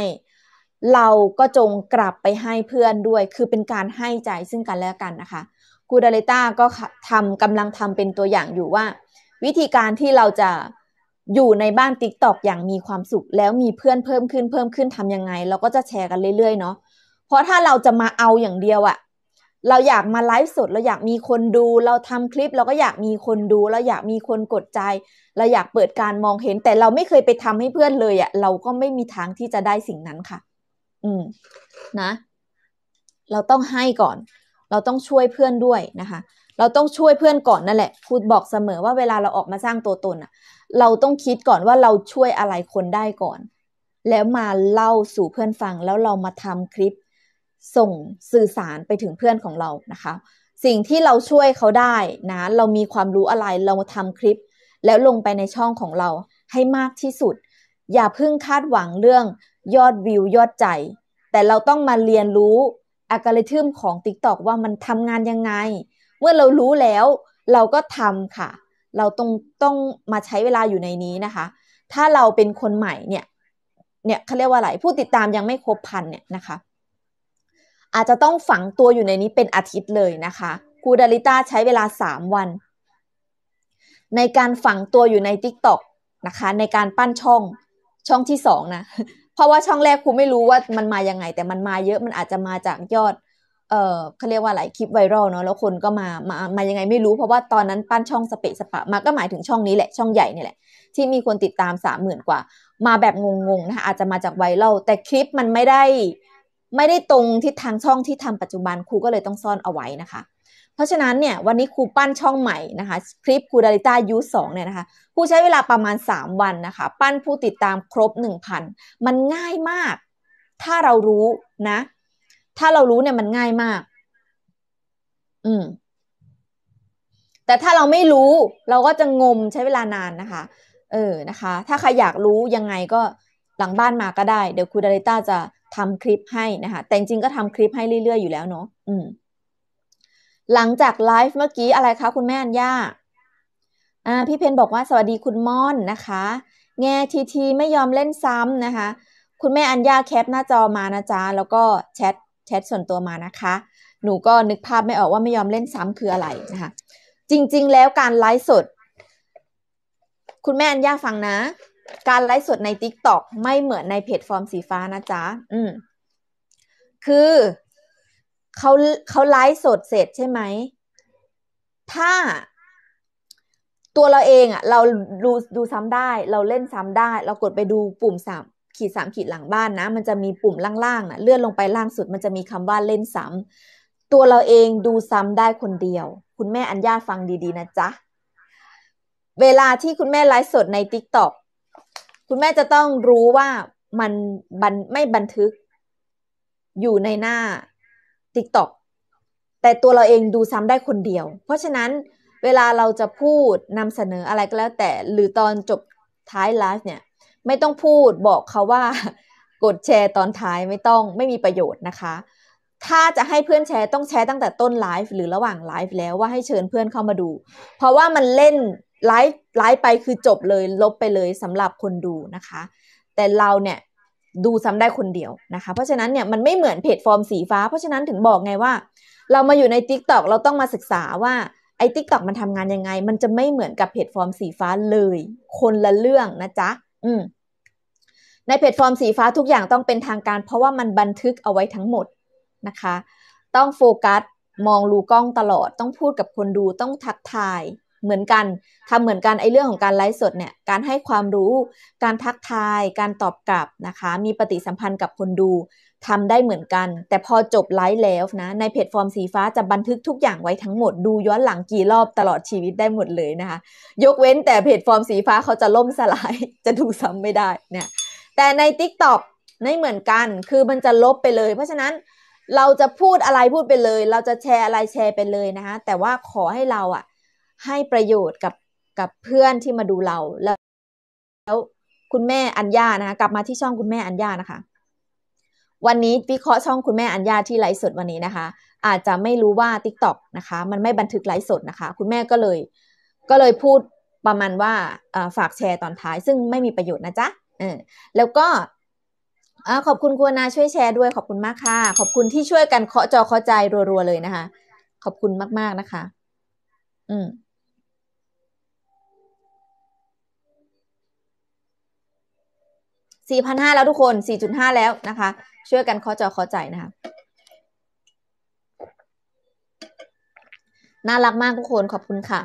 เราก็จงกลับไปให้เพื่อนด้วย คือเป็นการให้ใจซึ่งกันและกันนะคะกูดาเลต้าก็ทำกำลังทำเป็นตัวอย่างอยู่ว่า วิธีการที่เราจะอยู่ในบ้านติ๊กตอกอย่างมีความสุข แล้วมีเพื่อนเพิ่มขึ้นเพิ่มขึ้นทำยังไง เราก็จะแชร์กันเรื่อยๆเนาะ เพราะถ้าเราจะมาเอาอย่างเดียวอะเราอยากมาไลฟ์สดเราอยากมีคนดู เราทำคลิปเราก็อยากมีคนดูเราอยากมีคนกดใจเราอยากเปิดการมองเห็น แต่เราไม่เคยไปทำให้เพื่อนเลยอะเราก็ไม่มีทางที่จะได้สิ่งนั้นค่ะอืม นะ เราต้องให้ก่อน เราต้องช่วยเพื่อนด้วยนะคะ เราต้องช่วยเพื่อนก่อนนั่นแหละพูดบอกเสมอว่าเวลาเราออกมาสร้างตัวตนอะเราต้องคิดก่อนว่าเราช่วยอะไรคนได้ก่อน แล้วมาเล่าสู่เพื่อนฟัง แล้วเรามาทำคลิป ส่งสื่อสารไปถึงเพื่อนของเรานะคะ สิ่งที่เราช่วยเขาได้นะ เรามีความรู้อะไร เราทำคลิป แล้วลงไปในช่องของเราให้มากที่สุด อย่าเพิ่งคาดหวังเรื่องยอดวิวยอดใจแต่เราต้องมาเรียนรู้อัลกอริทึมของ TikTok ว่ามันทำงานยังไง เมื่อเรารู้แล้วเราก็ทำค่ะ เราต้องต้องมาใช้เวลาอยู่ในนี้นะคะ ถ้าเราเป็นคนใหม่เนี่ยเนี่ยเขาเรียกว่าอะไร ผู้ติดตามยังไม่ครบพันเนี่ยนะคะ อาจจะต้องฝังตัวอยู่ในนี้เป็นอาทิตย์เลยนะคะครูดาริต้าใช้เวลา 3 วัน ในการฝังตัวอยู่ใน TikTok นะคะในการปั้นช่องช่องที่2นะเพราะว่าช่องแรกครูไม่รู้ว่ามันมายังไง แต่มันมาเยอะมันอาจจะมาจากยอด เออเขาเรียกว่าอะไรคลิปไวรัลเนาะแล้วคนก็มามามายังไงไม่รู้เพราะว่าตอนนั้นปั้นช่องสเปะสปะมาก็หมายถึงช่องนี้แหละช่องใหญ่นี่แหละที่มีคนติดตามสามหมื่นกว่า มาแบบงงๆนะคะอาจจะมาจากไวรัลแต่คลิปมันไม่ได้ไม่ได้ตรงทิศทางช่องที่ทำปัจจุบันครูก็เลยต้องซ่อนเอาไว้นะคะเพราะฉะนั้นเนี่ย วันนี้ครูปั้นช่องใหม่นะคะคลิปครูดาริต้ายูสองเนี่ยนะคะครูใช้เวลาประมาณ3วันนะคะ ปั้นผู้ติดตามครบ1,000มันง่ายมาก ถ้าเรารู้นะ ถ้าเรารู้เนี่ยมันง่ายมาก อืม แต่ถ้าเราไม่รู้ เราก็จะงมใช้เวลานานนะคะ เออนะคะ ถ้าใครอยากรู้ยังไงก็หลังบ้านมาก็ได้ เดี๋ยวครูดาริต้าจะทำคลิปให้นะคะแต่จริงก็ทำคลิปให้เรื่อยๆอยู่แล้วเนาะอืมหลังจากไลฟ์เมื่อกี้อะไรคะคุณแม่อัญญาอ่าพี่เพนบอกว่าสวัสดีคุณม่อนนะคะ แง่ทีที ไม่ยอมเล่นซ้ำนะคะ คุณแม่อัญญาแคปหน้าจอมานะจ๊ะ แล้วก็แชทแชทส่วนตัวมานะคะ หนูก็นึกภาพไม่ออกว่าไม่ยอมเล่นซ้ำคืออะไรนะคะจริง ๆ แล้วการไลฟ์สด คุณแม่อัญญาฟังนะ การไลฟ์สดใน t ิ k t o k ไม่เหมือนในเพจฟอร์มสีฟ้านะจ๊ะ อืมคือเขาเขาไลฟ์สดเสร็จใช่ไหม ถ้า ตัวเราเองอะเราดู ดูซ้ำได้ เราเล่นซ้ำได้ เรากดไปดูปุ่มสามขีดสามขีดหลังบ้านนะ มันจะมีปุ่มล่างๆนะเลื่อนลงไปล่างสุดมันจะมีคำว่าเล่นซ้ำตัวเราเองดูซ้ำได้คนเดียว คุณแม่อัญญาฟังดีๆนะจ๊ะเวลาที่คุณแม่ไลฟ์สดในทิกต็อกคุณแม่จะต้องรู้ว่ามันบันไม่บันทึกอยู่ในหน้า t i กตอกแต่ตัวเราเองดูซ้ำได้คนเดียว เพราะฉะนั้นเวลาเราจะพูดนำเสนออะไรก็แล้ว แต่หรือตอนจบท้ายไลฟ์เนี่ยไม่ต้องพูดบอกเขาว่า กดแชร์ตอนท้ายไม่ต้องไม่มีประโยชน์นะคะ ถ้าจะให้เพื่อนแชร์ต้องแชร์ตั้งแต่ต้นไลฟ์หรือระหว่างไลฟ์แล้วว่าให้เชิญเพื่อนเข้ามาดู เพราะว่ามันเล่นไลฟ์ไลฟ์ไปคือจบเลยลบไปเลยสำหรับคนดูนะคะ แต่เราเนี่ยดูซ้ำได้คนเดียวนะคะ เพราะฉะนั้นเนี่ยมันไม่เหมือนเพจฟอร์มสีฟ้า เพราะฉะนั้นถึงบอกไงว่า เรามาอยู่ใน t ิ k t o อกเราต้องมาศึกษาว่าไอ้ทิกตอกมันทำงานยังไง มันจะไม่เหมือนกับเพจฟอร์มสีฟ้าเลย คนละเรื่องนะจ๊ะอืมในเพจฟอร์มสีฟ้าทุกอย่างต้องเป็นทางการ เพราะว่ามันบันทึกเอาไว้ทั้งหมดนะคะ ต้องโฟกัสมองรูกล้องตลอด ต้องพูดกับคนดูต้องทักทายเหมือนกันทำเหมือนกัน ไอ้เรื่องของการไลฟ์สดเนี่ย การให้ความรู้ การทักทาย การตอบกลับนะคะ มีปฏิสัมพันธ์กับคนดู ทำได้เหมือนกัน แต่พอจบไลฟ์แล้วนะ ในเพจฟอร์มสีฟ้าจะบันทึกทุกอย่างไว้ทั้งหมด ดูย้อนหลังกี่รอบตลอดชีวิตได้หมดเลยนะคะ ยกเว้นแต่เพจฟอร์มสีฟ้าเขาจะล่มสลาย จะดูซ้ำไม่ได้เนี่ย แต่ใน t ิ k t o k ไม่เหมือนกัน คือมันจะลบไปเลย เพราะฉะนั้นเราจะพูดอะไรพูดไปเลย เราจะแชร์อะไรแชร์ไปเลยนะคะ แต่ว่าขอให้เราอะ่ะให้ประโยชน์กับกับเพื่อนที่มาดูเราแล้ว แล้วคุณแม่อัญญานะคะกลับมาที่ช่องคุณแม่อัญญานะคะ วันนี้วิเคราะห์ช่องคุณแม่อัญญาที่ไลฟ์สดวันนี้นะคะ อาจจะไม่รู้ว่า t ิ k t o k นะคะ มันไม่บันทึกไลฟ์สดนะคะ คุณแม่ก็เลย ก็เลยพูดประมาณว่าฝากแชร์ตอนท้ายซึ่งไม่มีประโยชน์นะจ๊ะแล้วก็ขอบคุณคุณนาช่วยแชร์ด้วย ขอบคุณมากค่ะ ขอบคุณที่ช่วยกันเคาะจอเคาะใจรัวๆเลยนะคะ ขอบคุณมากๆนะคะ อืม4ห0าแล้วทุกคน 4.5 แล้วนะคะช่วยกันเคาะจอเคาะใจนะคะ น่ารักมากทุกคนขอบคุณค่ะ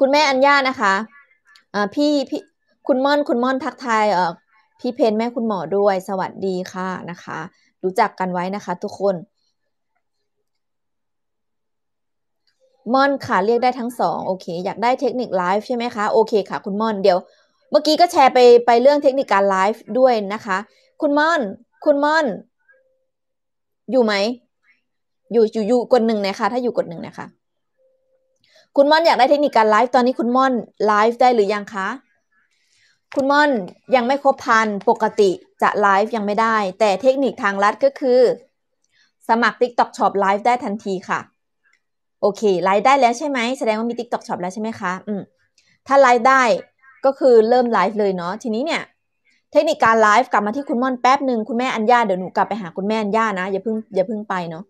คุณแม่อัญญานะคะพี่พี่ คุณม่อนคุณม่อนทักทายอพี่เพนแม่คุณหมอด้วยสวัสดีค่ะนะคะ รู้จักกันไว้นะคะ ทุกคน ม่อนค่ะ เรียกได้ทั้งสอง โอเค อยากได้เทคนิคไลฟ์ใช่ไหมคะ โอเคค่ะคุณม่อน เดี๋ยวเมื่อกี้ก็แชร์ไปไปเรื่องเทคนิคการไลฟ์ด้วยนะคะ คุณม่อน คุณม่อน อยู่ไหม อยู่ อยู่อยู่กดหนึ่งนะคะถ้าอยู่กดหนึ่งนะคะคุณม่อนอยากได้เทคนิคการไลฟ์ ตอนนี้คุณม่อนไลฟ์ได้หรือยังคะ คุณม่อนยังไม่ครบพันปกติจะไลฟ์ยังไม่ได้ แต่เทคนิคทางลัดก็คือ สมัคร TikTok Shop ไลฟ์ได้ทันทีค่ะ โอเคไลฟ์ได้แล้วใช่ไหม แสดงว่ามี TikTok Shop แล้วใช่ไหมคะ อืมถ้าไลฟ์ได้ก็คือเริ่มไลฟ์เลยเนาะทีนี้ เนี่ยเทคนิคการไลฟ์กลับมาที่คุณม่อนแป๊บหนึ่งคุณแม่อัญญาเดี๋ยวหนูกลับไปหาคุณแม่อัญญานะอย่าเพิ่งอย่าเพิ่งไป เนาะ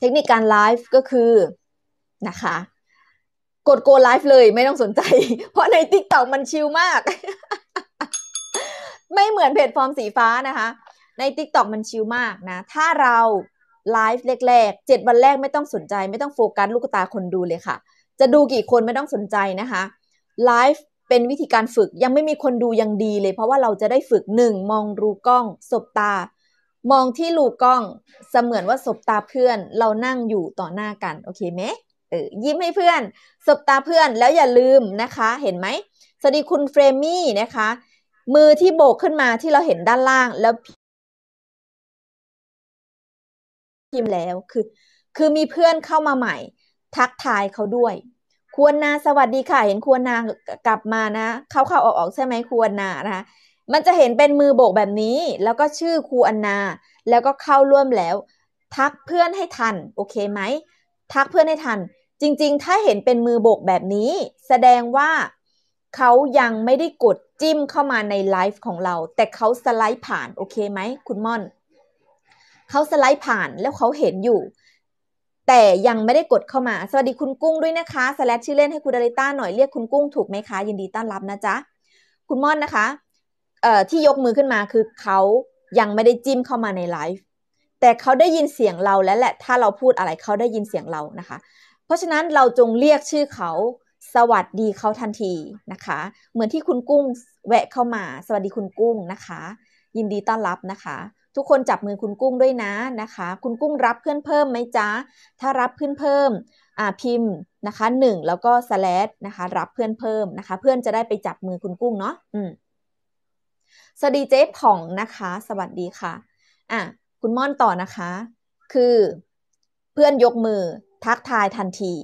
เทคนิคการไลฟ์ก็คือนะคะ กดโกไลฟ์เลยไม่ต้องสนใจ เพราะในติ๊กต็อกมันชิลมาก ไม่เหมือนเพจฟอร์มสีฟ้านะคะ ในติ๊กต็อกมันชิลมากนะ ถ้าเราไลฟ์แรกๆเจ็ดวันแรกไม่ต้องสนใจ ไม่ต้องโฟกัสลูกตาคนดูเลยค่ะ จะดูกี่คนไม่ต้องสนใจนะคะไลฟ์เป็นวิธีการฝึกยังไม่มีคนดูยังดีเลยเพราะว่าเราจะได้ฝึกหนึ่งมองรูกล้องสบตา มองที่รูกล้องเสมือนว่าสบตาเพื่อน เรานั่งอยู่ต่อหน้ากันโอเคไหมเออยิ้มให้เพื่อน สบตาเพื่อนแล้วอย่าลืมนะคะเห็นไหมสวัสดีคุณเฟรมี่นะคะ มือที่โบกขึ้นมาที่เราเห็นด้านล่างแล้วพิมพ์แล้วคือคือมีเพื่อนเข้ามาใหม่ทักทายเขาด้วยควรนาสวัสดีค่ะเห็นควรนากลับมานะ เข้าเข้าออกออกใช่ไหมควรนานะมันจะเห็นเป็นมือโบกแบบนี้ แล้วก็ชื่อครูอันนา แล้วก็เข้าร่วมแล้ว ทักเพื่อนให้ทันโอเคไหมทักเพื่อนให้ทัน จริง ๆ ถ้าเห็นเป็นมือโบกแบบนี้ แสดงว่าเขายังไม่ได้กดจิ้มเข้ามาในไลฟ์ของเรา แต่เขาสไลด์ผ่านโอเคไหมคุณม่อนเขาสไลด์ผ่านแล้วเขาเห็นอยู่แต่ยังไม่ได้กดเข้ามาสวัสดีคุณกุ้งด้วยนะคะสแลชชื่อเล่นให้คุณดาริต้าหน่อยเรียกคุณกุ้งถูกไหมคะยินดีต้อนรับนะจ๊ะคุณม่อนนะคะเอ่อที่ยกมือขึ้นมาคือเขายังไม่ได้จิ้มเข้ามาในไลฟ์แต่เขาได้ยินเสียงเราแล้วแหละถ้าเราพูดอะไรเขาได้ยินเสียงเรานะคะ เพราะฉะนั้นเราจงเรียกชื่อเขาสวัสดีเขาทันทีนะคะ เหมือนที่คุณกุ้งแวะเข้ามาสวัสดีคุณกุ้งนะคะ ยินดีต้อนรับนะคะทุกคนจับมือคุณกุ้งด้วยนะนะคะ คุณกุ้งรับเพื่อนเพิ่มไหมจ๊ะ ถ้ารับเพื่อนเพิ่ม อ่าพิมพ์นะคะหนึ่งแล้วก็สแลดนะคะ รับเพื่อนเพิ่มนะคะ เพื่อนจะได้ไปจับมือคุณกุ้งเนาะอืมสวัสดีเจ๊ผ่องนะคะ สวัสดีค่ะอ่ะคุณม่อนต่อนะคะ คือ เพื่อนยกมือทักทายทันที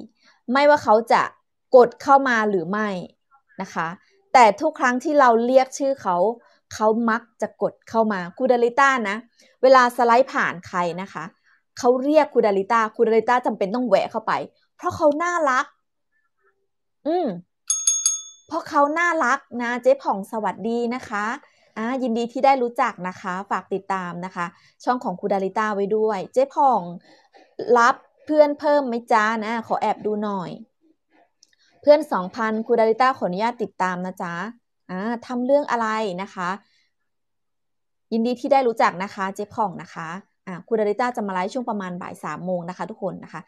ไม่ว่าเขาจะกดเข้ามาหรือไม่นะคะ แต่ทุกครั้งที่เราเรียกชื่อเขาเขามักจะกดเข้ามาคูดาลิต้านะเวลาสไลด์ผ่านใครนะคะเขาเรียกคูดาลิต้าคูดาลิต้าจำเป็นต้องแหวะเข้าไป เพราะเขาน่ารัก อืมเพราะเขาน่ารักนะเจ๊ผ่องสวัสดีนะคะอ่ายินดีที่ได้รู้จักนะคะ ฝากติดตามนะคะช่องของคูดาลิต้าไว้ด้วยเจ๊ผ่อง รับเพื่อนเพิ่มไหมจ้านะ ขอแอบดูหน่อยเพื่อนสองพันคูดาลิต้าขออนุญาตติดตามนะจ๊ะอ่าทำเรื่องอะไรนะคะ ยินดีที่ได้รู้จักนะคะเจ๊ผ่องนะคะอ่าคุณดาริต้าจะมาไลฟ์ช่วงประมาณบ่ายสามโมงนะคะทุกคนนะคะ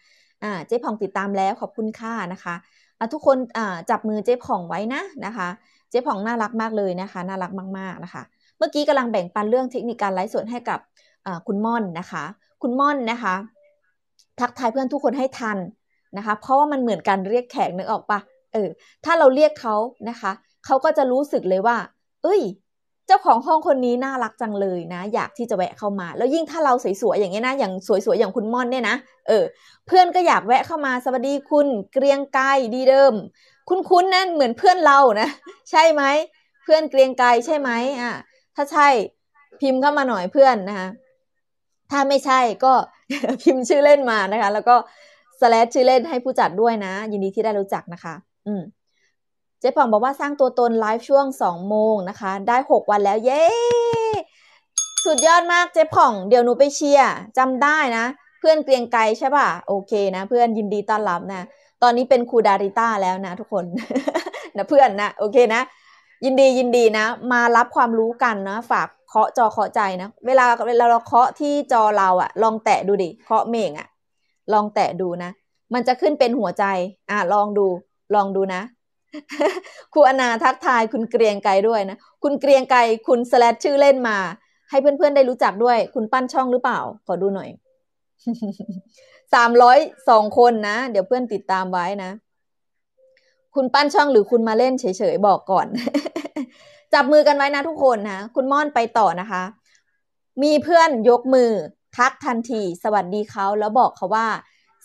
อ่าเจ๊ผ่องติดตามแล้วขอบคุณค่ะนะคะอ่าทุกคนอ่าจับมือเจ๊ผ่องไว้นะนะคะ เจ๊ผ่องน่ารักมากเลยนะคะน่ารักมากๆนะคะ เมื่อกี้กำลังแบ่งปันเรื่องเทคนิคการไลฟ์สดให้กับคุณม่อนนะคะ คุณม่อนนะคะ ทักทายเพื่อนทุกคนให้ทันนะคะ เพราะว่ามันเหมือนการเรียกแขกนึกออกปะเออถ้าเราเรียกเขานะคะเขาก็จะรู้สึกเลยว่า เอ้ย เจ้าของห้องคนนี้น่ารักจังเลยนะ อยากที่จะแวะเข้ามา แล้วยิ่งถ้าเราสวยๆอย่างนี้นะ อย่างสวยๆอย่างคุณม่อนเนี่ยนะ เออ เพื่อนก็อยากแวะเข้ามา สวัสดีคุณเกรียงไกรดีเดิม คุ้นๆนั่นเหมือนเพื่อนเรานะ ใช่ไหม เพื่อนเกรียงไกรใช่ไหม อ่ะ ถ้าใช่พิมพ์เข้ามาหน่อยเพื่อนนะคะ ถ้าไม่ใช่ก็พิมพ์ชื่อเล่นมานะคะ แล้วก็สแลชชื่อเล่นให้ผู้จัดด้วยนะ ยินดีที่ได้รู้จักนะคะ อืมเจ๊ป่องบอกว่าสร้างตัวตนไลฟ์ช่วง 2 โมงนะคะ ได้ 6 วันแล้ว เย้ สุดยอดมาก เจ๊ป่องเดี๋ยวหนูไปเชียร์จำได้นะ เพื่อนเกรียงไกรใช่ป่ะ โอเคนะเพื่อนยินดีต้อนรับนะ ตอนนี้เป็นครูดาริต้าแล้วนะทุกคนนะเพื่อนนะ โอเคนะ ยินดียินดีนะ มารับความรู้กันนะ ฝากเคาะจอเคาะใจนะ เวลาเวลาเราเคาะที่จอเราอะลองแตะดูดิเคาะเมงอะลองแตะดูนะ มันจะขึ้นเป็นหัวใจอ่ะลองดูลองดูนะครูอนาทักทาย คุณเกรียงไกรด้วยนะคุณเกรียงไกรคุณสแลดชื่อเล่นมา ให้เพื่อนๆได้รู้จักด้วย คุณปั้นช่องหรือเปล่าขอดูหน่อยสามร้อยสองคนนะเดี๋ยวเพื่อนติดตามไว้นะ คุณปั้นช่องหรือคุณมาเล่นเฉยๆบอกก่อน จับมือกันไว้นะทุกคนนะคุณม่อนไปต่อนะคะ มีเพื่อนยกมือทักทันที สวัสดีเขาแล้วบอกเขาว่า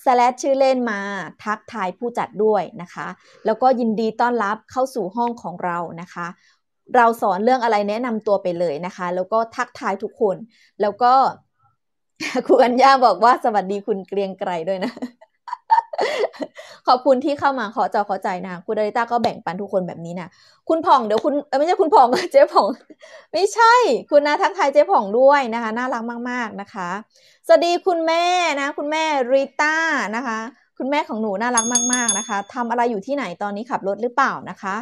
สแลดชื่อเล่นมาทักทายผู้จัดด้วยนะคะ แล้วก็ยินดีต้อนรับเข้าสู่ห้องของเรานะคะ เราสอนเรื่องอะไรแนะนำตัวไปเลยนะคะ แล้วก็ทักทายทุกคน แล้วก็ครูอัญญาบอกว่าสวัสดีคุณเกรียงไกรด้วยนะ ขอบคุณที่เข้ามาขอจอขอใจนะ คุณดาริต้าก็แบ่งปันทุกคนแบบนี้นะคุณผ่องเดี๋ยวคุณ ไม่ใช่คุณผ่องเจ๊ผ่อง ไม่ใช่ คุณนาทักทายเจ๊ผ่องด้วยนะคะ น่ารักมาก ๆนะคะสวัสดีคุณแม่นะคุณแม่ริต้านะคะคุณแม่ของหนูน่ารักมาก ๆ นะคะทำอะไรอยู่ที่ไหนตอนนี้ขับรถหรือเปล่านะคะ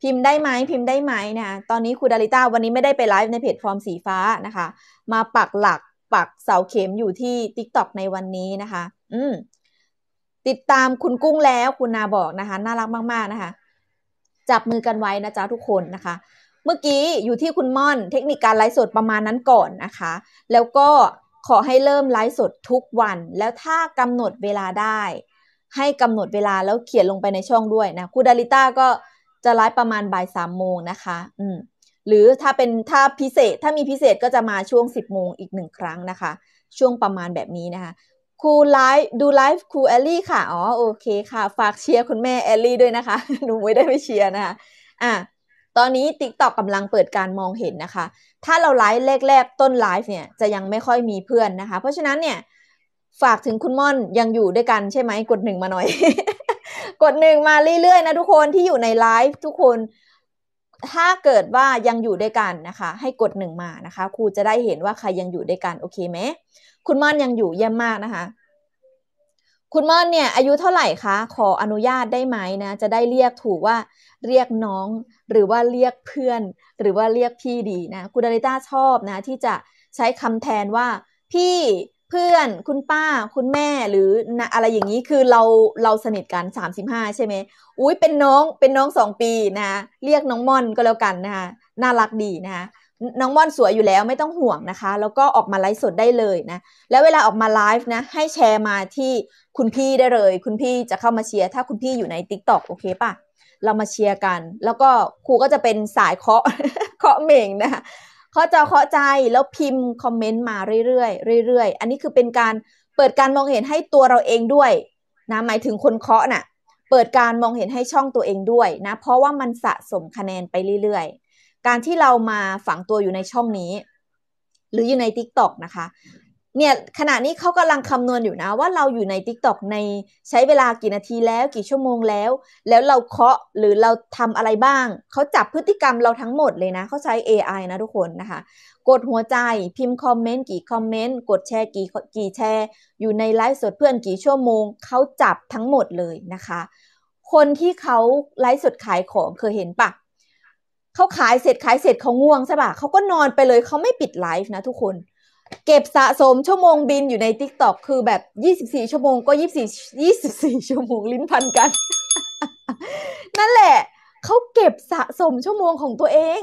พิมพ์ได้ไหมพิมพ์ได้ไหมนะตอนนี้คุณดาริต้าวันนี้ไม่ได้ไปไลฟ์ในเพจฟอร์มสีฟ้านะคะมาปักหลักปักเสาเข็มอยู่ที่ TikTok ในวันนี้นะคะ อืมติดตามคุณกุ้งแล้วคุณนาบอกนะคะน่ารักมาก ๆนะคะ จับมือกันไว้นะจ๊ะทุกคนนะคะ เมื่อกี้อยู่ที่คุณม่อนเทคนิคการไลฟ์สดประมาณนั้นก่อนนะคะ แล้วก็ขอให้เริ่มไลฟ์สดทุกวัน แล้วถ้ากำหนดเวลาได้ ให้กำหนดเวลาแล้วเขียนลงไปในช่องด้วยนะคุณดาริต้าก็จะไลฟ์ประมาณบ่ายสามโมงนะคะอืมหรือถ้าเป็นถ้าพิเศษถ้ามีพิเศษก็จะมาช่วง 10 โมงอีกหนึ่งครั้งนะคะ ช่วงประมาณแบบนี้นะคะครูไลฟ์ดูไลฟ์ครูแอลลี่ค่ะ อ๋อโอเคค่ะ ฝากเชียร์คุณแม่แอลลี่ด้วยนะคะ หนูไม่ได้ไปเชียร์นะคะอ่ะตอนนี้ TikTok กำลังเปิดการมองเห็นนะคะ ถ้าเราไลฟ์แรกๆ ต้นไลฟ์เนี่ยจะยังไม่ค่อยมีเพื่อนนะคะ เพราะฉะนั้นเนี่ยฝากถึงคุณม่อนยังอยู่ด้วยกันใช่ไหมกดหนึ่งมาหน่อย กดหนึ่งมาเรื่อยๆนะทุกคนที่อยู่ในไลฟ์ทุกคน ถ้าเกิดว่ายังอยู่ด้วยกันนะคะ ให้กดหนึ่งมานะคะครูจะได้เห็นว่าใครยังอยู่ด้วยกันโอเคไหม คุณม่อนยังอยู่เยี่ยมมากนะคะคุณม่อนเนี่ยอายุเท่าไหร่คะ ขออนุญาตได้ไหมนะ จะได้เรียกถูกว่าเรียกน้องหรือว่าเรียกเพื่อนหรือว่าเรียกพี่ดีนะคุณดาริต้าชอบนะ ที่จะใช้คำแทนว่าพี่เพื่อนคุณป้า คุณแม่หรืออะไรอย่างนี้คือเรา เราสนิทกัน 35 ใช่ไหมอุ้ยเป็นน้องเป็นน้องสองปีนะเรียกน้องม่อนก็แล้วกันนะคะน่ารักดีนะคะน้องม่อนสวยอยู่แล้วไม่ต้องห่วงนะคะ แล้วก็ออกมาไลฟ์สดได้เลยนะแล้วเวลาออกมาไลฟ์นะให้แชร์มาที่คุณพี่ได้เลย คุณพี่จะเข้ามาเชียร์ถ้าคุณพี่อยู่ใน t ิ k t o อกโอเคปะเรามาเชียร์กัน แล้วก็ครูก็จะเป็นสายเคาะเคาะเม่งนะเคาะจะเคาะใจแล้วพิมพ์คอมเมนต์มาเรื่อยๆเรื่อย ๆ อันนี้คือเป็นการเปิดการมองเห็นให้ตัวเราเองด้วยนะหมายถึงคนเคาะนะ่ะเปิดการมองเห็นให้ช่องตัวเองด้วยนะเพราะว่ามันสะสมคะแนนไปเรื่อยๆการที่เรามาฝังตัวอยู่ในช่องนี้ หรืออยู่ใน TikTok นะคะ เนี่ยขณะนี้เขากำลังคำนวณอยู่นะ ว่าเราอยู่ใน TikTok ในใช้เวลากี่นาทีแล้วกี่ชั่วโมงแล้ว แล้วเราเคาะหรือเราทำอะไรบ้าง เขาจับพฤติกรรมเราทั้งหมดเลยนะเขาใช้ AI นะทุกคนนะคะกดหัวใจพิมพ์คอมเมนต์กี่คอมเมนต์กดแชร์กี่กี่แชร์อยู่ในไลฟ์สดเพื่อนกี่ชั่วโมงเขาจับทั้งหมดเลยนะคะ คนที่เขาไลฟ์สดขายของเคยเห็นปะเขา ขายเสร็จขายเสร็จเขาง่วงใช่ปะเขาก็นอนไปเลย เขาไม่ปิดไลฟ์นะทุกคน เก็บสะสมชั่วโมงบินอยู่ในทิกตอกคือแบบ 24 ชั่วโมงก็ 24 24 ชั่วโมงลิ้นพันกัน นั่นแหละเขาเก็บสะสมชั่วโมงของตัวเอง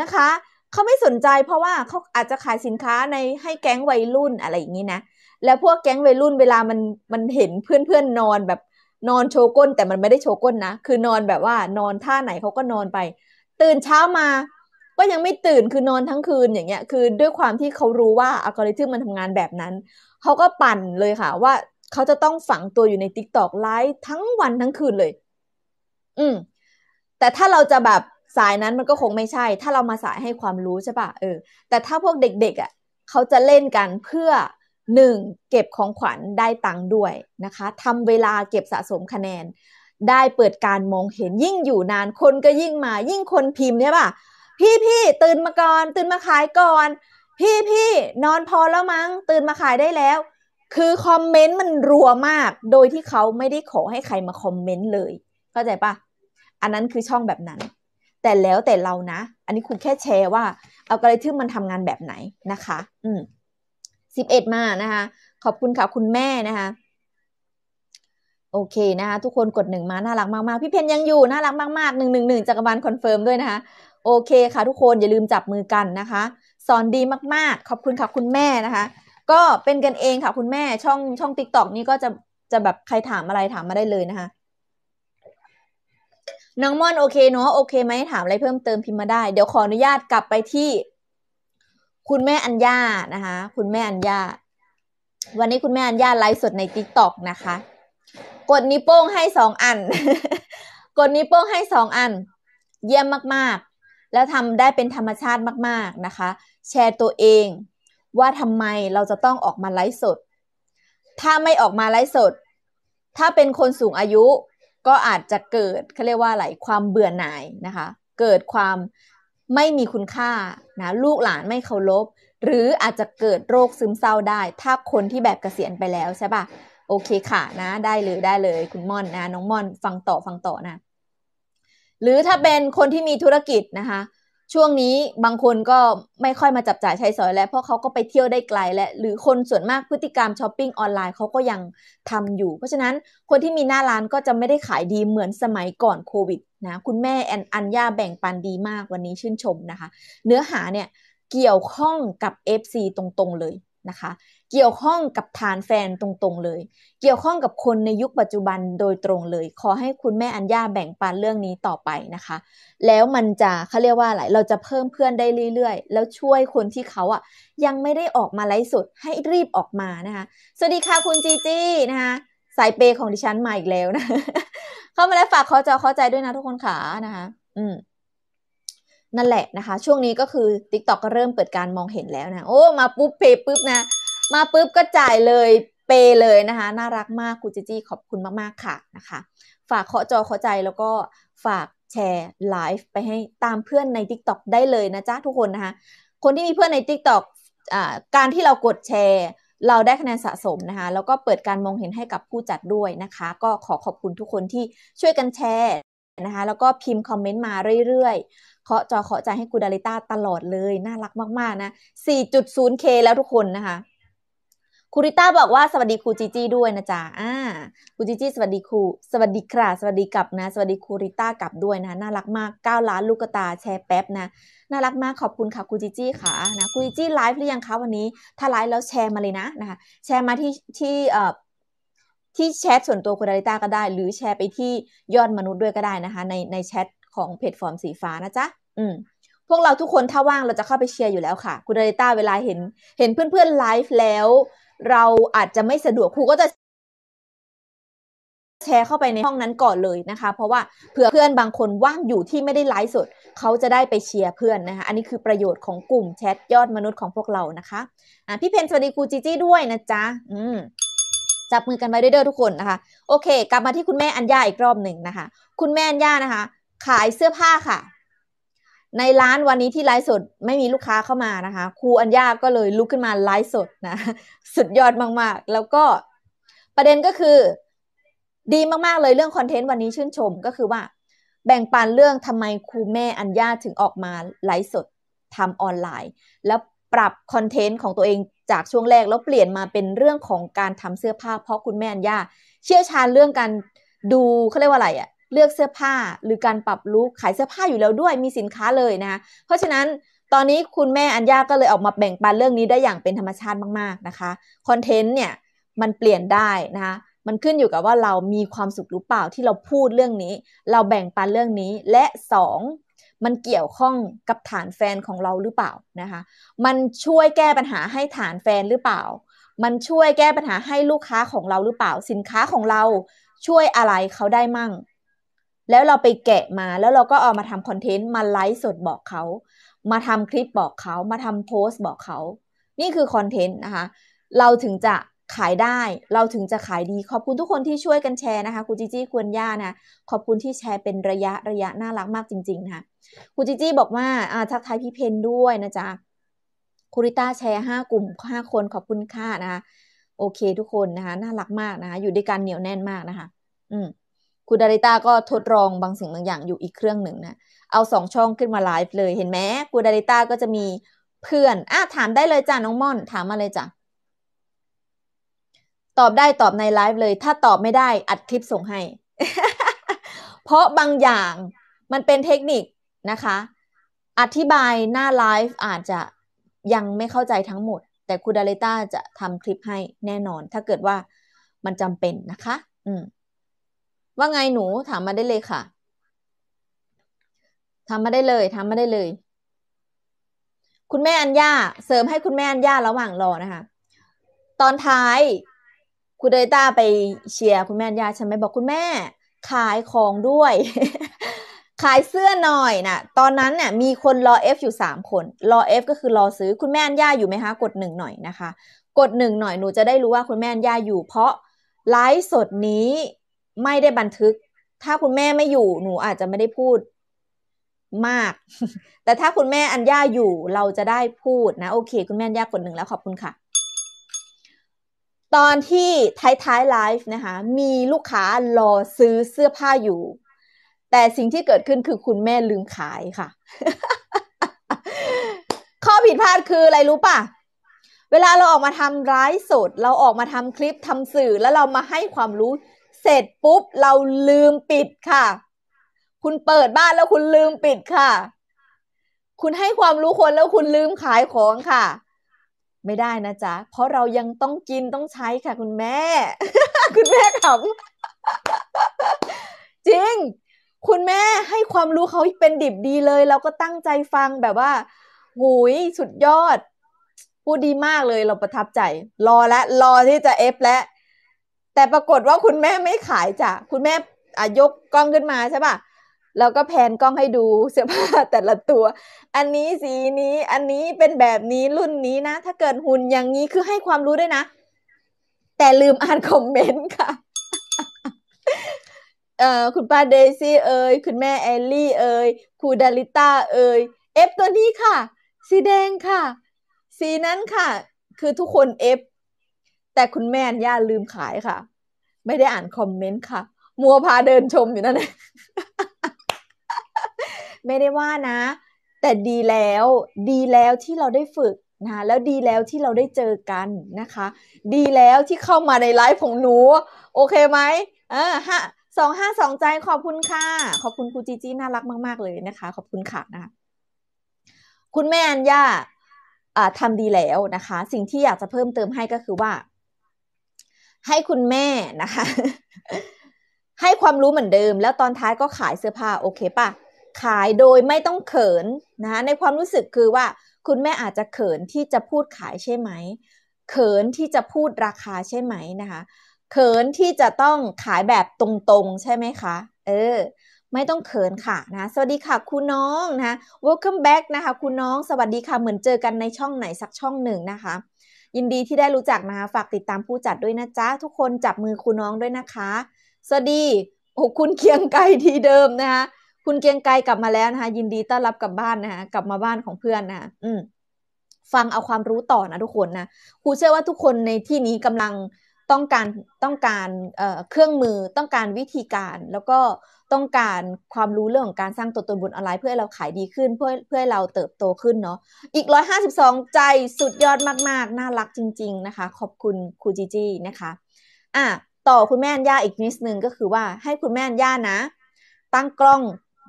นะคะ เขาไม่สนใจเพราะว่าเขาอาจจะขายสินค้าในให้แก๊งวัยรุ่นอะไรอย่างนี้นะ แล้วพวกแก๊งวัยรุ่นเวลามันมันเห็นเพื่อนเพื่อนนอนแบบนอนโชก้นแต่มันไม่ได้โชก้นนะ คือนอนแบบว่านอนท่าไหนเขาก็นอนไปตื่นเช้ามา ก็ยังไม่ตื่นคือนอนทั้งคืนอย่างเงี้ยคือด้วยความที่เขารู้ว่าอัลกอริทึมมันทำงานแบบนั้นเขาก็ปั่นเลยค่ะว่าเขาจะต้องฝังตัวอยู่ในทิกตอกไลฟ์ทั้งวันทั้งคืนเลย อืมแต่ถ้าเราจะแบบสายนั้นมันก็คงไม่ใช่ ถ้าเรามาสายให้ความรู้ใช่ปะเออแต่ถ้าพวกเด็ก ๆอะ่ะเขาจะเล่นกันเพื่อหนึ่งเก็บของขวัญได้ตังค์ด้วยนะคะทำเวลาเก็บสะสมคะแนนได้เปิดการมองเห็นยิ่งอยู่นาน คนก็ยิ่งมา ยิ่งคนพิมพ์เนี่ยป่ะ พี่พี่ ตื่นมาก่อนตื่นมาขายก่อน พี่พี่ นอนพอแล้วมั้ง ตื่นมาขายได้แล้ว คือ คอมเมนต์มันรัวมาก โดยที่เขาไม่ได้ขอให้ใครมาคอมเมนต์เลยเข้าใจปะอันนั้นคือช่องแบบนั้น แต่แล้วแต่เรานะ อันนี้คุณแค่แชร์ว่าเอากระไรทึ่มันทำงานแบบไหนนะคะ อืมสิบเอ็ดมานะคะ ขอบคุณค่ะคุณแม่นะคะโอเคนะคะทุกคนกดหนึ่งมาน่ารักมากๆพี่เพนยังอยู่น่ารักมากๆหนึ่งหนึ่งหนึ่งจักรบาลคอนเฟิร์มด้วยนะคะโอเค ค่ะ ทุกคนอย่าลืมจับมือกันนะคะสอนดีมาก ๆ ขอบคุณค่ะคุณแม่นะคะ ก็เป็นกันเองค่ะคุณแม่ช่องช่องติ๊กต็อกนี้ก็จะจะแบบใครถามอะไรถามมาได้เลยนะคะน้องม่อนโอเคเนาะโอเคไหมถามอะไรเพิ่มเติมพิมพ์มาได้เดี๋ยวขออนุญาตกลับไปที่ คุณแม่อัญญานะคะ คุณแม่อัญญาวันนี้คุณแม่อัญญาไลฟ์สดในติ๊กต็อกนะคะกดนิ้วโป้งให้สองอัน กดนิ้วโป้งให้สองอัน เยี่ยมมากๆ แล้วทำได้เป็นธรรมชาติมาก ๆ นะคะ แชร์ตัวเองว่าทำไมเราจะต้องออกมาไลฟ์สด ถ้าไม่ออกมาไลฟ์สด ถ้าเป็นคนสูงอายุ ก็อาจจะเกิดเขาเรียกว่าอะไรความเบื่อหน่ายนะคะ เกิดความไม่มีคุณค่านะลูกหลานไม่เคารพ หรืออาจจะเกิดโรคซึมเศร้าได้ ถ้าคนที่แบบเกษียณไปแล้วใช่ปะโอเคค่ะนะได้เลยได้เลยคุณม่อนนะน้องม่อนฟังต่อฟังต่อนะ หรือถ้าเป็นคนที่มีธุรกิจนะคะ ช่วงนี้บางคนก็ไม่ค่อยมาจับจ่ายใช้สอยแล้วเพราะเขาก็ไปเที่ยวได้ไกลและ หรือคนส่วนมากพฤติกรรมช้อปปิ้งออนไลน์เขาก็ยังทำอยู่เพราะฉะนั้นคนที่มีหน้าร้านก็จะไม่ได้ขายดีเหมือนสมัยก่อนโควิดนะคุณแม่แอนอัญญาแบ่งปันดีมากวันนี้ชื่นชมนะคะเนื้อหาเนี่ยเกี่ยวข้องกับ FC ตรงๆเลยนะคะเกี่ยวข้องกับฐานแฟนตรงๆเลย เกี่ยวข้องกับคนในยุคปัจจุบันโดยตรงเลย ขอให้คุณแม่อัญญาแบ่งปันเรื่องนี้ต่อไปนะคะ แล้วมันจะเขาเรียกว่าอะไร เราจะเพิ่มเพื่อนได้เรื่อยๆ แล้วช่วยคนที่เขาอ่ะ ยังไม่ได้ออกมาไลฟ์สดให้รีบออกมานะคะ สวัสดีค่ะ คุณจีจี้นะคะ สายเปของดิฉันมาอีกแล้วนะ เข้ามาแล้วฝากขอจอเข้าใจด้วยนะ ทุกคนขานะคะ อืม นั่นแหละนะคะ ช่วงนี้ก็คือ TikTok ก็เริ่มเปิดการมองเห็นแล้วนะ โอ้มาปุ๊บเพปุ๊บนะมาปุ๊บก็จ่ายเลยเปเลยนะคะ น่ารักมากคุณจิจี้ขอบคุณมากๆค่ะนะคะ ฝากเคาะจอเคาะใจแล้วก็ฝากแชร์ไลฟ์ไปให้ตามเพื่อนใน TikTok ได้เลยนะจ๊ะทุกคนนะคะคนที่มีเพื่อนใน TikTok อ่าการที่เรากดแชร์เราได้คะแนนสะสมนะคะแล้วก็เปิดการมองเห็นให้กับผู้จัดด้วยนะคะ ก็ขอขอบคุณทุกคนที่ช่วยกันแชร์นะคะแล้วก็พิมพ์คอมเมนต์มาเรื่อย ๆเคาะจอเคาะใจให้กูดาริต้าตลอดเลยน่ารักมากๆนะ 4.0K แล้วทุกคนนะคะครูริต้าบอกว่าสวัสดีครูจีจีด้วยนะจ๊ะอ่าครูจีจีสวัสดีครูสวัสดีค่ะ สวัสดีกลับนะ สวัสดีครูริต้ากลับด้วยนะ น่ารักมาก 9 ล้านลูกตาแชร์แป๊บนะ น่ารักมากขอบคุณค่ะครูจีจีค่ะนะครูจีจีไลฟ์หรือยังคะวันนี้ ถ้าไลฟ์แล้วแชร์มาเลยนะนะคะ แชร์มาที่ที่เอ่อที่แชทส่วนตัวคุณดาริต้าก็ได้ หรือแชร์ไปที่ยอดมนุษย์ด้วยก็ได้นะคะในในแชทของเพจฟอร์มสีฟ้านะจ๊ะ อืม พวกเราทุกคนถ้าว่างเราจะเข้าไปเชียร์อยู่แล้วค่ะคุณดาริต้าเวลาเห็นเห็นเพื่อนๆไลฟ์แล้วเราอาจจะไม่สะดวก ครูก็จะแชร์เข้าไปในห้องนั้นก่อนเลยนะคะ เพราะว่าเผื่อเพื่อนบางคนว่างอยู่ที่ไม่ได้ไลฟ์สด เขาจะได้ไปเชียร์เพื่อนนะคะ อันนี้คือประโยชน์ของกลุ่มแชท ยอดมนุษย์ของพวกเรานะคะะพี่เพนสวัสดีครูจีจี้ด้วยนะจ๊ะอืมจับมือกันไว้ด้วยเด้อทุกคนนะคะ โอเค กลับมาที่คุณแม่อัญญาอีกรอบหนึ่งนะคะ คุณแม่อัญญานะคะ ขายเสื้อผ้าค่ะในร้านวันนี้ที่ไลฟ์สดไม่มีลูกค้าเข้ามานะคะครูอัญญาก็เลยลุกขึ้นมาไลฟ์สดนะสุดยอดมากๆ แล้วก็ประเด็นก็คือดีมากๆเลยเรื่องคอนเทนต์วันนี้ชื่นชมก็คือว่า แบ่งปันเรื่องทำไมครูแม่อัญญาถึงออกมาไลฟ์สดทำออนไลน์ แล้วปรับคอนเทนต์ของตัวเองจากช่วงแรก แล้วเปลี่ยนมาเป็นเรื่องของการทำเสื้อผ้าเพราะคุณแม่อัญญาเชี่ยวชาญเรื่องการดูเขาเรียกว่าอะไรอะเลือกเสื้อผ้าหรือการปรับลุคขายเสื้อผ้าอยู่แล้วด้วยมีสินค้าเลยนะะเพราะฉะนั้นตอนนี้คุณแม่อัญญาก็เลยออกมาแบ่งปันเรื่องนี้ได้อย่างเป็นธรรมชาติมากๆนะคะคอนเทนต์เนี่ยมันเปลี่ยนได้นะคะมันขึ้นอยู่กับว่าเรามีความสุขหรือเปล่าที่เราพูดเรื่องนี้ เราแบ่งปันเรื่องนี้และ 2 มันเกี่ยวข้องกับฐานแฟนของเราหรือเปล่านะคะมันช่วยแก้ปัญหาให้ฐานแฟนหรือเปล่า มันช่วยแก้ปัญหาให้ลูกค้าของเราหรือเปล่า สินค้าของเราช่วยอะไรเขาได้มั่งแล้วเราไปแกะมาแล้วเราก็เอามาทำคอนเทนต์มาไลฟ์สดบอกเขา มาทำคลิปบอกเขา มาทำโพสต์บอกเขา นี่คือคอนเทนต์นะคะ เราถึงจะขายได้ เราถึงจะขายดีขอบคุณทุกคนที่ช่วยกันแชร์นะคะคุณจิจี้ควร ย่านะขอบคุณที่แชร์เป็นระยะระยะน่ารักมากจริงๆนะคะคุณจิจี้บอกว่า อ่า ทักทายพี่เพนด้วยนะจ๊ะ คุริต้าแชร์ห้ากลุ่มห้าคน ขอบคุณค่านะคะโอเคทุกคนนะคะ น่ารักมากนะคะ อยู่ด้วยกันเหนียวแน่นมากนะคะ อืมคุณดาริต้าก็ทดลองบางสิ่งบางอย่างอยู่อีกเครื่องหนึ่งนะ เอาสองช่องขึ้นมาไลฟ์เลยเห็นไหมคุณดาริต้าก็จะมีเพื่อนอ่ะถามได้เลยจ้ะน้องม่อน ถามมาเลยจ้ะตอบได้ตอบในไลฟ์เลย ถ้าตอบไม่ได้ อัดคลิปส่งให้ เพราะบางอย่างมันเป็นเทคนิคนะคะ อธิบายหน้าไลฟ์อาจจะยังไม่เข้าใจทั้งหมดแต่คุณดาริต้าจะทำคลิปให้แน่นอน ถ้าเกิดว่ามันจำเป็นนะคะ อืมว่าไงหนูถามมาได้เลยค่ะทำมาได้เลยทำมาได้เลย คุณแม่อัญญาเสริมให้คุณแม่อัญญาระหว่างรอนะคะ ตอนท้าย คุณเดต้าไปเชียร์คุณแม่อัญญาใช่ไหมบอกคุณแม่ขายของด้วยขายเสื้อหน่อยนะตอนนั้นเนี่ยมีคนรอเอฟอยู่สามคน รอเอฟก็คือรอซื้อคุณแม่อัญญาอยู่ไหมคะ กดหนึ่งหน่อยนะคะกดหนึ่งหน่อยหนูจะได้รู้ว่าคุณแม่อัญญาอยู่เพราะไลฟ์สดนี้ไม่ได้บันทึก ถ้าคุณแม่ไม่อยู่ หนูอาจจะไม่ได้พูดมาก แต่ถ้าคุณแม่อัญญาอยู่ เราจะได้พูดนะ โอเค คุณแม่อัญญากดหนึ่งแล้ว ขอบคุณค่ะ ตอนที่ท้ายท้ายไลฟ์นะคะ มีลูกค้ารอซื้อเสื้อผ้าอยู่ แต่สิ่งที่เกิดขึ้นคือคุณแม่ลืมขายค่ะ ข้อผิดพลาดคืออะไรรู้ป่ะ เวลาเราออกมาทำร้ายสด เราออกมาทำคลิปทำสื่อแล้วเรามาให้ความรู้เสร็จปุ๊บ เราลืมปิดค่ะ คุณเปิดบ้านแล้วคุณลืมปิดค่ะ คุณให้ความรู้คนแล้วคุณลืมขายของค่ะ ไม่ได้นะจ๊ะเพราะเรายังต้องกินต้องใช้ค่ะคุณแม่ คุณแม่ขำจริง คุณแม่ให้ความรู้เขาเป็นดิบดีเลยเราก็ตั้งใจฟังแบบว่าหุยสุดยอดพูดดีมากเลยเราประทับใจ รอและรอที่จะเอฟและแต่ปรากฏว่าคุณแม่ไม่ขายจ้ะ คุณแม่อายกกล้องขึ้นมาใช่ปะะเราก็แพนกล้องให้ดูเสื้อผ้าแต่ละตัว อันนี้สีนี้ อันนี้เป็นแบบนี้รุ่นนี้นะ ถ้าเกิดหุ่นอย่างนี้คือให้ความรู้ด้วยนะ แต่ลืมอ่านคอมเมนต์ค่ะ เอ่อ คุณป้าเดซี่เอ่ยคุณแม่แอลลี่เอ่ยครูดาริต้าเอ่ยเอฟตัวนี้ค่ะ สีแดงค่ะ สีนั้นค่ะ คือทุกคนเอฟแต่คุณแม่ย่าลืมขายค่ะ ไม่ได้อ่านคอมเมนต์ค่ะ มัวพาเดินชมอยู่นั่นเองไม่ได้ว่านะ แต่ดีแล้วดีแล้วที่เราได้ฝึกนะแล้วดีแล้วที่เราได้เจอกันนะคะ ดีแล้วที่เข้ามาในไลฟ์ของหนู โอเคไหมเออฮะสองห้าสองใจขอบคุณค่ะ ขอบคุณครูจีจีน่ารักมาก ๆเลยนะคะ ขอบคุณค่ะนะคะคุณแม่อัญญาทำดีแล้วนะคะ สิ่งที่อยากจะเพิ่มเติมให้ก็คือว่าให้คุณแม่นะคะ ให้ความรู้เหมือนเดิม แล้วตอนท้ายก็ขายเสื้อผ้าโอเคปะขายโดยไม่ต้องเขินนะคะในความรู้สึกคือว่า คุณแม่อาจจะเขินที่จะพูดขายใช่ไหมเขินที่จะพูดราคาใช่ไหมนะคะ เขินที่จะต้องขายแบบตรงๆ ใช่ไหมคะ เออ ไม่ต้องเขินค่ะนะสวัสดีค่ะ คุณน้องนะ welcome back นะคะคุณน้องสวัสดีค่ะเหมือนเจอกันในช่องไหนสักช่องหนึ่งนะคะยินดีที่ได้รู้จักนะคะฝากติดตามผู้จัดด้วยนะจ๊ะทุกคนจับมือคุณน้องด้วยนะคะสวัสดีโอ้คุณเคียงไกลที่เดิมนะคะคุณเคียงไกลกลับมาแล้วนะคะยินดีต้อนรับกลับบ้านนะคะกลับมาบ้านของเพื่อนนะคะอืมฟังเอาความรู้ต่อนะทุกคนนะครูเชื่อว่าทุกคนในที่นี้กำลังต้องการต้องการเเครื่องมือต้องการวิธีการ แล้วก็ต้องการความรู้เรื่องของการสร้างตัวตนบนออนไลน์เพื่อให้เราขายดีขึ้นเพื่อเพื่อให้เราเติบโตขึ้นเนาะอีก 152 ใจสุดยอดมากๆน่ารักจริง ๆนะคะ ขอบคุณครูจีจี้นะคะอ่ะต่อคุณแม่ย่าอีกนิดนึงก็คือว่าให้คุณแม่ย่านะ ตั้งกล้อง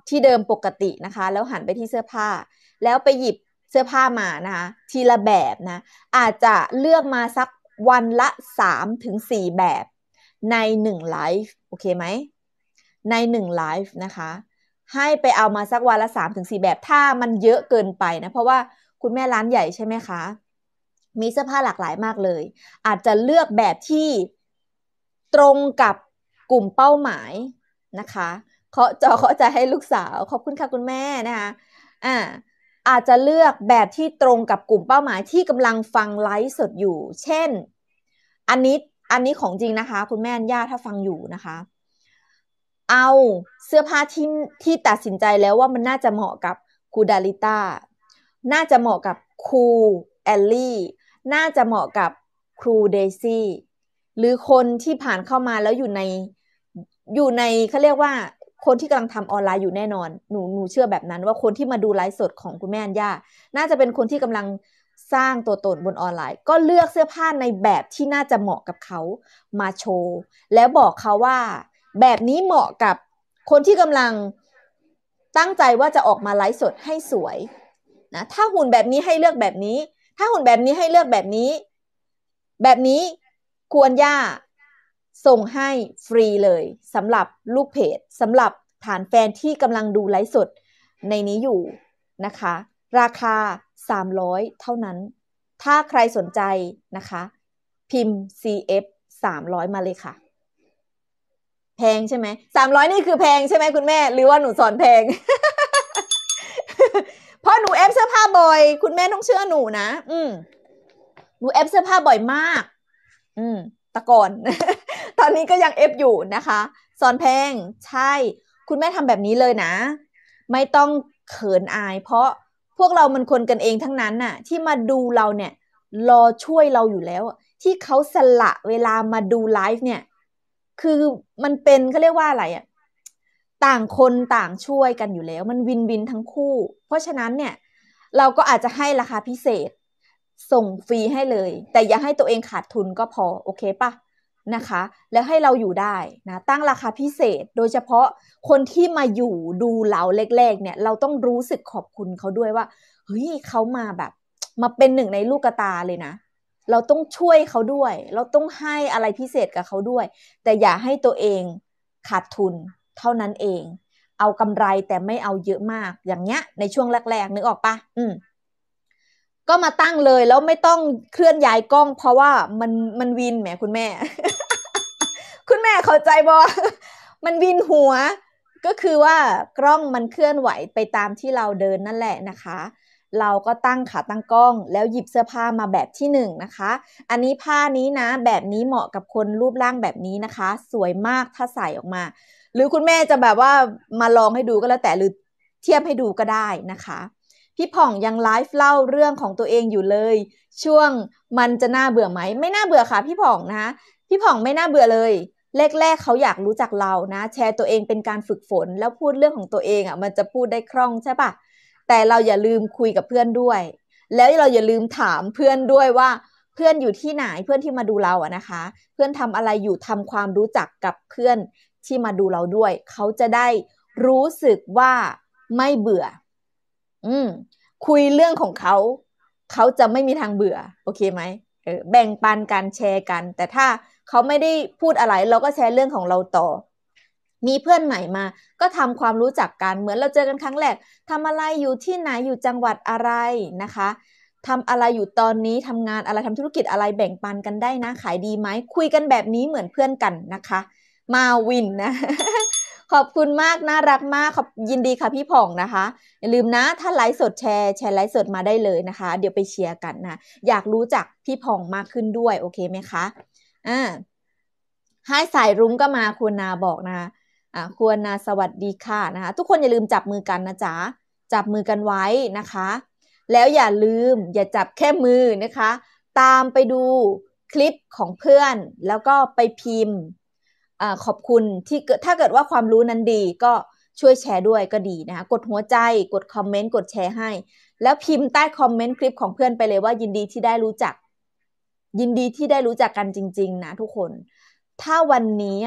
ที่เดิมปกตินะคะ แล้วหันไปที่เสื้อผ้า แล้วไปหยิบเสื้อผ้ามานะคะทีละแบบนะอาจจะเลือกมาสักวันละ3-4ถึงแบบใน1ไลฟ์โอเคไหมใน1ไลฟ์นะคะ ให้ไปเอามาสักวันละ3สแบบถ้ามันเยอะเกินไปนะ เพราะว่าคุณแม่ร้านใหญ่ใช่ไหมคะมีเสื้อผ้าหลากหลายมากเลย อาจจะเลือกแบบที่ตรงกับกลุ่มเป้าหมายนะคะเคาะจอเคาะใะให้ลูกสาวขอบคุณค่ะคุณแม่นะคะอ่าอาจจะเลือกแบบที่ตรงกับกลุ่มเป้าหมายที่กำลังฟังไลฟ์สดอยู่ เช่นอันนี้อันนี้ของจริงนะคะ คุณแม่ญาติถ้าฟังอยู่นะคะเอาเสื้อผ้าที่ที่ตัดสินใจแล้วว่ามันน่าจะเหมาะกับคูดาลิต้า น่าจะเหมาะกับคูแอลลี่ น่าจะเหมาะกับครูเดซี่ หรือคนที่ผ่านเข้ามาแล้วอยู่ในอยู่ในเขาเรียกว่าคนที่กำลังทำออนไลน์อยู่แน่นอน หนูหนูเชื่อแบบนั้นว่าคนที่มาดูไลฟ์สดของคุณแม่ย่าน่าจะเป็นคนที่กำลังสร้างตัวตนบนออนไลน์ ก็เลือกเสื้อผ้าในแบบที่น่าจะเหมาะกับเขามาโชว์แล้วบอกเขาว่าแบบนี้เหมาะกับคนที่กำลังตั้งใจว่าจะออกมาไลฟ์สดให้สวยนะถ้าหุ่นแบบนี้ให้เลือกแบบนี้ ถ้าหุ่นแบบนี้ให้เลือกแบบนี้ แบบนี้ควรย่าส่งให้ฟรีเลยสำหรับลูกเพจสำหรับฐานแฟนที่กำลังดูไลฟ์สดในนี้อยู่นะคะ ราคา 300 เท่านั้น ถ้าใครสนใจนะคะ พิมพ์ CF 300 มาเลยค่ะแพงใช่ไหมสามร้อยนี่คือแพงใช่ไหมคุณแม่ หรือว่าหนูสอนแพง เพราะหนูแอปเสื้อผ้าบ่อย คุณแม่ต้องเชื่อหนูนะ อืม หนูแอปเสื้อผ้าบ่อยมาก อืมตะก่อน ตอนนี้ก็ยังเอฟอยู่นะคะ สอนแพงใช่ คุณแม่ทำแบบนี้เลยนะ ไม่ต้องเขินอาย เพราะพวกเรามันคนกันเองทั้งนั้นน่ะ ที่มาดูเราเนี่ย รอช่วยเราอยู่แล้ว ที่เขาสละเวลามาดูไลฟ์เนี่ยคือมันเป็นเขาเรียกว่าอะไรอ่ะต่างคนต่างช่วยกันอยู่แล้วมันวินวินทั้งคู่ เพราะฉะนั้นเนี่ยเราก็อาจจะให้ราคาพิเศษ ส่งฟรีให้เลย แต่อย่าให้ตัวเองขาดทุนก็พอโอเคปะนะคะ แล้วให้เราอยู่ได้นะตั้งราคาพิเศษโดยเฉพาะคนที่มาอยู่ดูเราแรกๆ เนี่ยเราต้องรู้สึกขอบคุณเขาด้วยว่าเฮ้ยเขามาแบบมาเป็นหนึ่งในลูกตาเลยนะเราต้องช่วยเขาด้วย เราต้องให้อะไรพิเศษกับเขาด้วย แต่อย่าให้ตัวเองขาดทุนเท่านั้นเอง เอากำไรแต่ไม่เอาเยอะมาก อย่างเงี้ย ในช่วงแรกๆนึกออกปะ อืม ก็มาตั้งเลย แล้วไม่ต้องเคลื่อนย้ายกล้อง เพราะว่ามันมันวินแหมคุณแม่ คุณแม่เข้าใจบอมันวินหัว ก็คือว่ากล้องมันเคลื่อนไหวไปตามที่เราเดินนั่นแหละนะคะเราก็ตั้งขาตั้งกล้อง แล้วหยิบเสื้อผ้ามาแบบที่1นนะคะอันนี้ผ้านี้นะ แบบนี้เหมาะกับคนรูปร่างแบบนี้นะคะ สวยมากถ้าใส่ออกมา หรือคุณแม่จะแบบว่ามาลองให้ดูก็แล้วแต่หรือเทียบให้ดูก็ได้นะคะ พี่ผ่องยังไลฟ์เล่าเรื่องของตัวเองอยู่เลย ช่วงมันจะน่าเบื่อไหมไม่น่าเบื่อค่ะ พี่ผ่องนะพี่ผ่องไม่น่าเบื่อเลยแรกๆเขาอยากรู้จักเรานะแชร์ตัวเองเป็นการฝึกฝนแล้วพูดเรื่องของตัวเองอะ่ะมันจะพูดได้คล่องใช่ปะแต่เราอย่าลืมคุยกับเพื่อนด้วยแล้วเราอย่าลืมถามเพื่อนด้วยว่า เพื่อนอยู่ที่ไหนเพื่อนที่มาดูเราอะนะคะ เพื่อนทำอะไรอยู่ทำความรู้จักกับเพื่อนที่มาดูเราด้วยเขาจะได้รู้สึกว่าไม่เบื่อ อืมคุยเรื่องของเขา เขาจะไม่มีทางเบื่อ โอเคไหมแบ่งปันการแชร์กัน แต่ถ้าเขาไม่ได้พูดอะไร เราก็แชร์เรื่องของเราต่อมีเพื่อนใหม่มา ก็ทำความรู้จักกัน เหมือนเราเจอกันครั้งแรกทำอะไรอยู่ที่ไหนอยู่จังหวัดอะไรนะคะทำอะไรอยู่ตอนนี้ทำงานอะไรทำธุรกิจอะไรแบ่งปันกันได้นะ ขายดีไหมคุยกันแบบนี้เหมือนเพื่อนกันนะคะ มาวินนะ ขอบคุณมากน่ารักมากขอบยินดีค่ะพี่ผ่องนะคะ อย่าลืมนะถ้าไลฟ์สดแชร์แชร์ไลฟ์สดมาได้เลยนะคะ เดี๋ยวไปเชียร์กันนะอยากรู้จักพี่ผ่องมากขึ้นด้วย โอเคไหมคะอ่าให้สายรุ้งก็มาคุณนาบอกนะอ่าควรนะสวัสดีค่ะนะคะ ทุกคนอย่าลืมจับมือกันนะจ๊ะจับมือกันไว้นะคะ แล้วอย่าลืมอย่าจับแค่มือนะคะ ตามไปดูคลิปของเพื่อน แล้วก็ไปพิมพ์อขอบคุณที่เกิดถ้าเกิดว่าความรู้นั้นดีก็ช่วยแชร์ด้วยก็ดีนะคะกดหัวใจกดคอมเมนต์กดแชร์ให้ แล้วพิมพ์ใต้คอมเมนต์คลิปของเพื่อนไปเลยว่ายินดีที่ได้รู้จัก ยินดีที่ได้รู้จักกันจริงๆนะทุกคน ถ้าวันนี้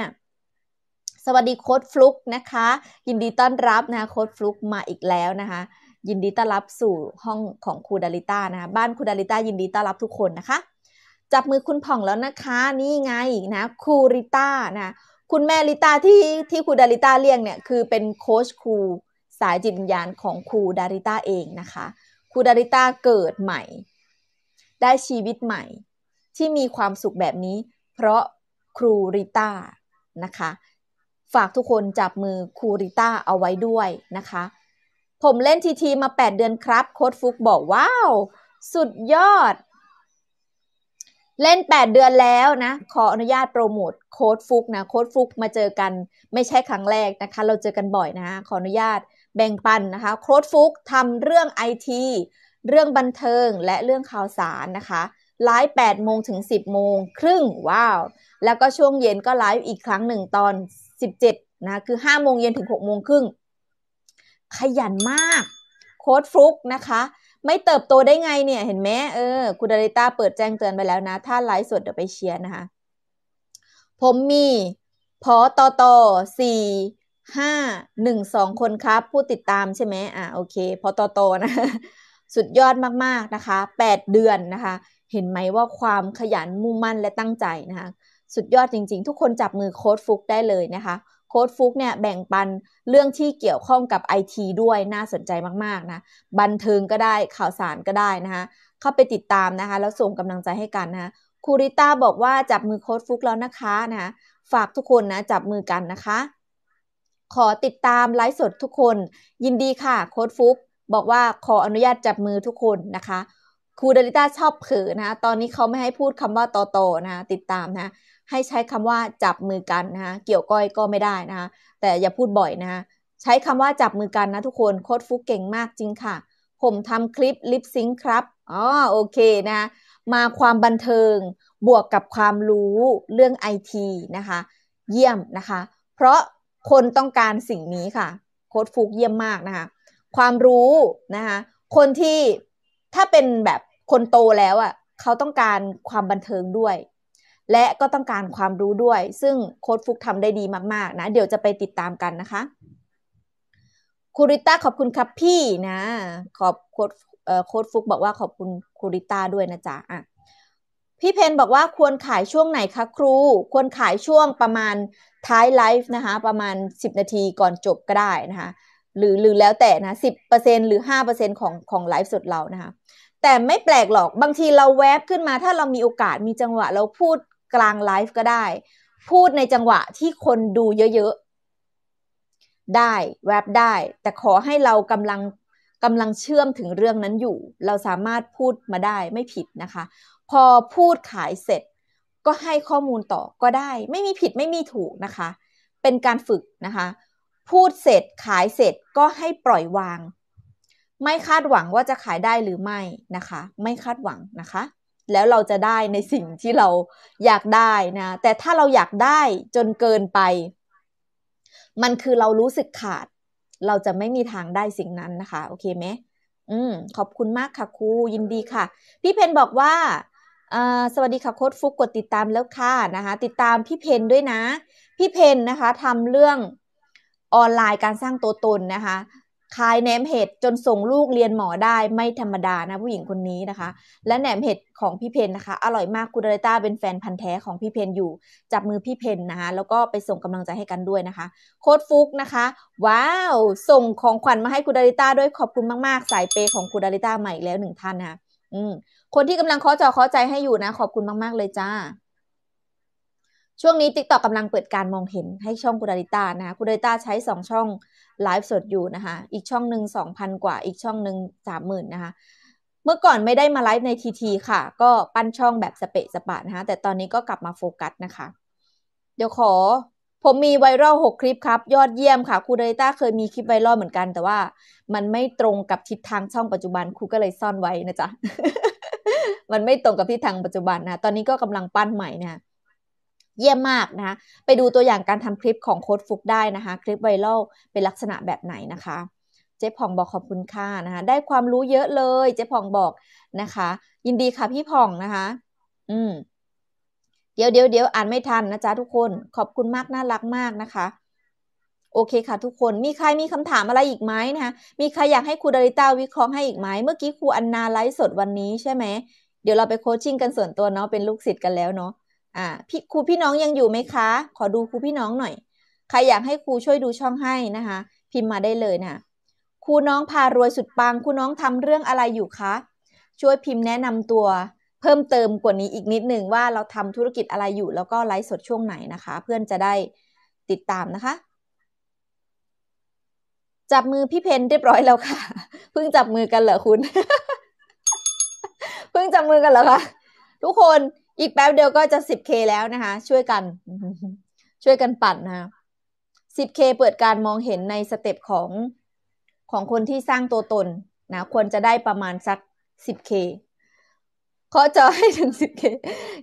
สวัสดีโค้ดฟลุกนะคะยินดีต้อนรับนะคะโค้ดฟลุกมาอีกแล้วนะคะยินดีต้อนรับสู่ห้องของครูดาริต้านะคะบ้านครูดาริต้ายินดีต้อนรับทุกคนนะคะจับมือคุณผ่องแล้วนะคะนี่ไงนะครูริต้านะคุณแม่ริต้าที่ที่ครูดาริต้าเรียกเนี่ยคือเป็นโค้ชครูสายจิตวิญญาณของครูดาริต้าเองนะคะครูดาริต้าเกิดใหม่ได้ชีวิตใหม่ที่มีความสุขแบบนี้ เพราะครูริต้านะคะฝากทุกคนจับมือคูริต้าเอาไว้ด้วยนะคะ ผมเล่นทีทีมา 8 เดือนครับโค้ดฟุกบอกว้าว สุดยอด เล่น 8 เดือนแล้วนะ ขออนุญาตโปรโมทโค้ดฟุกนะโค้ดฟุกมาเจอกันไม่ใช่ครั้งแรกนะคะ เราเจอกันบ่อยนะขออนุญาตแบ่งปันนะคะโค้ดฟุกทำเรื่องไอทีเรื่องบันเทิงและเรื่องข่าวสารนะคะไลฟ์8โมงถึง 10 โมงครึ่งว้าว แล้วก็ช่วงเย็นก็ไลฟ์อีกครั้งหนึ่งตอน17 นะ คือ5โมงเย็นถึง6โมงครึ่งขยันมากโค้ดฟลุกนะคะ ไม่เติบโตได้ไงเนี่ย เห็นไหมเออ คุณดาริต้าเปิดแจ้งเตือนไปแล้วนะ ถ้าไลฟ์สดเดี๋ยวไปเชียร์นะคะ ผมมีพอตอตอสี่ห้าหนึ่งสองคนครับ ผู้ติดตามใช่ไหมอ่าโอเคพอตอตอนะ สุดยอดมาก ๆ นะคะแปดเดือนนะคะ เห็นไหมว่าความขยันมุ่งมั่นและตั้งใจนะคะสุดยอดจริงๆ ทุกคนจับมือโค้ดฟุกได้เลยนะคะ โค้ดฟุกเนี่ยแบ่งปันเรื่องที่เกี่ยวข้องกับไอทีด้วยน่าสนใจมากๆนะ บันเทิงก็ได้ข่าวสารก็ได้นะคะ เข้าไปติดตามนะคะแล้วส่งกำลังใจให้กันนะคะคูริต้าบอกว่าจับมือโค้ดฟุกแล้วนะคะนะฝากทุกคนนะจับมือกันนะคะ ขอติดตาม ไลฟ์สดทุกคน ยินดีค่ะโค้ดฟุกบอกว่าขออนุญาตจับมือทุกคนนะคะครูดาริต้าชอบเผอนะ ตอนนี้เขาไม่ให้พูดคำว่าโตโตนะติดตามนะให้ใช้คำว่าจับมือกันนะคะเกี่ยวก้อยก็ไม่ได้นะคะแต่อย่าพูดบ่อยนะคะใช้คำว่าจับมือกันนะทุกคนโคตรฟุกเก่งมากจริงค่ะ ผมทำคลิปลิปซิงครับอ๋อโอเคนะคะมาความบันเทิง บวกกับความรู้เรื่องไอทีนะคะเยี่ยมนะคะ เพราะคนต้องการสิ่งนี้ค่ะโค้ดฟุกเยี่ยมมากนะคะความรู้ นะคะ คนที่ถ้าเป็นแบบคนโตแล้วอะ่ะเขาต้องการความบันเทิงด้วยและก็ต้องการความรู้ด้วยซึ่งโค้ดฟุกทำได้ดีมาก ๆ นะ เดี๋ยวจะไปติดตามกันนะคะคูริต้าขอบคุณครับพี่นะขอบโค้ดโค้ดฟุกบอกว่าขอบคุณคูริต้าด้วยนะจ๊ะอ่ะพี่เพนบอกว่าควรขายช่วงไหนคะครู ควรขายช่วงประมาณท้ายไลฟ์นะคะประมาณ 10 นาทีก่อนจบก็ได้นะคะหรือหรือแล้วแต่นะสิหรือ 5%ของของไลฟ์สดเรานะคะแต่ไม่แปลกหรอกบางทีเราแวบขึ้นมา ถ้าเรามีโอกาสมีจังหวะเราพูดกลางไลฟ์ก็ได้ พูดในจังหวะที่คนดูเยอะ ๆ ได้แวบได้ แต่ขอให้เรากำลังกำลังเชื่อมถึงเรื่องนั้นอยู่ เราสามารถพูดมาได้ไม่ผิดนะคะ พอพูดขายเสร็จ ก็ให้ข้อมูลต่อก็ได้ ไม่มีผิดไม่มีถูกนะคะ เป็นการฝึกนะคะ พูดเสร็จขายเสร็จก็ให้ปล่อยวาง ไม่คาดหวังว่าจะขายได้หรือไม่นะคะ ไม่คาดหวังนะคะแล้วเราจะได้ในสิ่งที่เราอยากได้นะ แต่ถ้าเราอยากได้จนเกินไป มันคือเรารู้สึกขาด เราจะไม่มีทางได้สิ่งนั้นนะคะ โอเคไหม อืม ขอบคุณมากค่ะครู ยินดีค่ะ พี่เพนบอกว่า สวัสดีค่ะโค้ดฟุกกดติดตามแล้วค่ะนะคะ ติดตามพี่เพนด้วยนะ พี่เพนนะคะทำเรื่องออนไลน์การสร้างตัวตนนะคะขายแหนมเห็ดจนส่งลูกเรียนหมอได้ไม่ธรรมดานะ ผู้หญิงคนนี้นะคะ และแหนมเห็ดของพี่เพนนะคะ อร่อยมากคุณดาริต้าเป็นแฟนพันธ์แท้ของพี่เพนอยู่จับมือพี่เพนนะคะแล้วก็ไปส่งกำลังใจให้กันด้วยนะคะ โค้ดฟุกนะคะ ว้าว ส่งของขวัญมาให้คุณดาริต้าด้วยขอบคุณมากๆ สายเปของคุณดาริต้าใหม่แล้วหนึ่งท่านนะคะคนที่กำลังเคาะจอเคาะใจให้อยู่นะ ขอบคุณมากๆเลยจ้าช่วงนี้ TikTok กำลังเปิดการมองเห็นให้ช่องคุณดาริต้านะคะคุณดาริต้าใช้ 2 ช่องไลฟ์สดอยู่นะคะ อีกช่องหนึ่ง2,000 กว่าอีกช่องหนึ่ง30,000 นะคะเมื่อก่อนไม่ได้มาไลฟ์ในทีทีค่ะ ก็ปั้นช่องแบบสเปะสปะ นะคะแต่ตอนนี้ก็กลับมาโฟกัสนะคะ เดี๋ยวขอ ผมมีไวรัลหกคลิปครับ ยอดเยี่ยมค่ะครูเดลิต้าเคยมีคลิปไวรัลเหมือนกัน แต่ว่ามันไม่ตรงกับทิศทางช่องปัจจุบันครูก็เลยซ่อนไว้นะจ๊ะมันไม่ตรงกับทิศทางปัจจุบันนะตอนนี้ก็กำลังปั้นใหม่นะเยี่ยมมากนะคะไปดูตัวอย่างการทำคลิปของโค้ดฟุกได้นะคะคลิปไวรัลเป็นลักษณะแบบไหนนะคะ เจ๊พองบอกขอบคุณค่ะนะคะได้ความรู้เยอะเลยเจ๊พองบอกนะคะ ยินดีค่ะพี่พองนะคะ อืมเดี๋ยวเดี๋ยวเดี๋ยวอ่านไม่ทันนะจ๊ะทุกคนขอบคุณมากน่ารักมากนะคะ โอเคค่ะทุกคนมีใครมีคำถามอะไรอีกไหมนะคะมีใครอยากให้ครูดาริต้าวิเคราะห์ให้อีกไหมเมื่อกี้ครูอันนาไลฟ์สดวันนี้ใช่ไหมเดี๋ยวเราไปโคชชิ่งกันส่วนตัวเนาะเป็นลูกศิษย์กันแล้วเนาะ่าพี่ครูพี่น้องยังอยู่ไหมคะ ขอดูครูพี่น้องหน่อย ใครอยากให้ครูช่วยดูช่องให้นะคะ พิมพ์มาได้เลยนะครูน้องพารวยสุดปัง ครูน้องทำเรื่องอะไรอยู่คะ ช่วยพิมพ์แนะนำตัว เพิ่มเติมกว่านี้อีกนิดหนึ่งว่าเราทำธุรกิจอะไรอยู่ แล้วก็ไลฟ์สดช่วงไหนนะคะ เพื่อนจะได้ติดตามนะคะ จับมือพี่เพนเรียบร้อยแล้วค่ะ เพิ่งจับมือกันเหรอคุณ เพิ่งจับมือกันเหรอคะทุกคนอีกแป๊บเดียวก็จะ 10K แล้วนะคะ ช่วยกัน ช่วยกันปั่นนะคะ 10K เปิดการมองเห็นในสเต็ปของของคนที่สร้างตัวตน นะควรจะได้ประมาณสัก 10K ขอจอให้ถึง 10K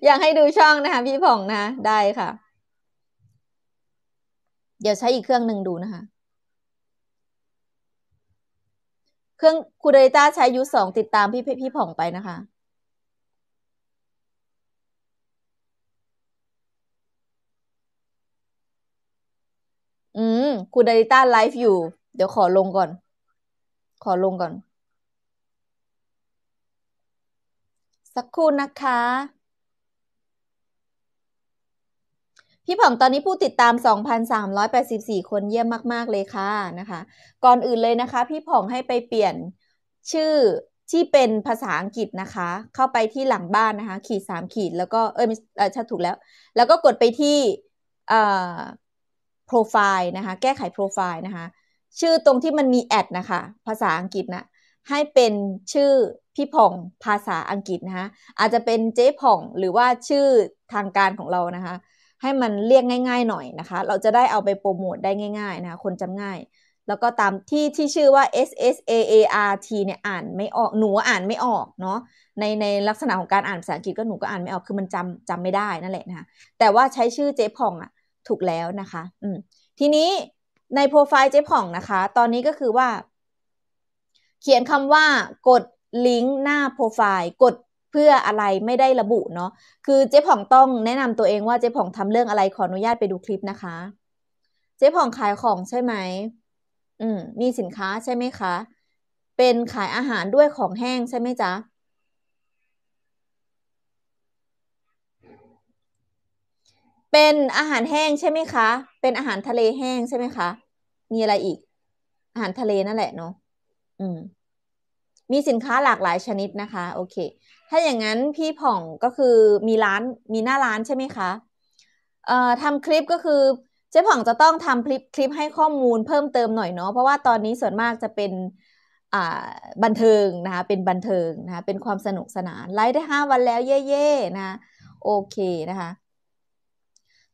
อยากให้ดูช่องนะคะ พี่ผ่องนะ ได้ค่ะ เดี๋ยวใช้อีกเครื่องหนึ่งดูนะคะ เครื่องคูเดต้าใช้ยูสองติดตามพี่พี่ผ่องไปนะคะอืมคุณดาริต้า ไลฟ์อยู่ เดี๋ยวขอลงก่อน ขอลงก่อน สักครู่นะคะ พี่ ผ่อง ตอนนี้ผู้ติดตาม 2,384 คนเยี่ยมมาก ๆ เลยค่ะนะคะ ก่อนอื่นเลยนะคะ พี่ ผ่อง ให้ไปเปลี่ยนชื่อที่เป็นภาษาอังกฤษนะคะ เข้าไปที่หลังบ้านนะคะ ขีดสามขีด แล้วก็ เออชัดถูกแล้ว แล้วก็กดไปที่เอ่อรไฟล์นะคะแก้ไขโปรไฟล์นะคะชื่อตรงที่มันมีแอดนะคะภาษาอังกฤษนะให้เป็นชื่อพี่ผ่องภาษาอังกฤษนะคะอาจจะเป็นเจ๊ผ่องหรือว่าชื่อทางการของเรานะคะ ให้มันเรียกง่ายๆหน่อยนะคะ เราจะได้เอาไปโปรโมทได้ง่ายๆนะคะคนจำง่าย แล้วก็ตามที่ที่ชื่อว่า S S A A R T เนี่ยอ่านไม่ออกหนูอ่านไม่ออกเนาะในในลักษณะของการอ่านภาษาอังกฤษก็หนูก็อ่านไม่ออกคือมันจำจำไม่ได้นั่นแหละนะคะแต่ว่าใช้ชื่อเจ๊ผ่องอะ่ะถูกแล้วนะคะ อืม ทีนี้ในโปรไฟล์เจ๊ผ่องนะคะ ตอนนี้ก็คือว่า เขียนคำว่ากดลิงก์หน้าโปรไฟล์กดเพื่ออะไรไม่ได้ระบุ เนาะ คือเจ๊ผ่องต้องแนะนำตัวเองว่าเจ๊ผ่องทำเรื่องอะไรขออนุญาตไปดูคลิปนะคะ เจ๊ผ่องขายของใช่ไหมอืมมีสินค้าใช่ไหมคะ เป็นขายอาหารด้วยของแห้งใช่ไหมจ๊ะเป็นอาหารแห้งใช่ไหมคะ เป็นอาหารทะเลแห้งใช่ไหมคะ มีอะไรอีก อาหารทะเลนั่นแหละเนาะอืม มีสินค้าหลากหลายชนิดนะคะ โอเค ถ้าอย่างนั้นพี่ผ่องก็คือมีร้าน มีหน้าร้านใช่ไหมคะ เอ่อทำคลิปก็คือเจ๊ผ่องจะต้องทำคลิปคลิปให้ข้อมูลเพิ่มเติมหน่อยเนาะ เพราะว่าตอนนี้ส่วนมากจะเป็นบันเทิงนะคะ เป็นบันเทิงนะคะ เป็นความสนุกสนานไลฟ์ได้ห้าวันแล้วเย่ๆนะ โอเคนะคะ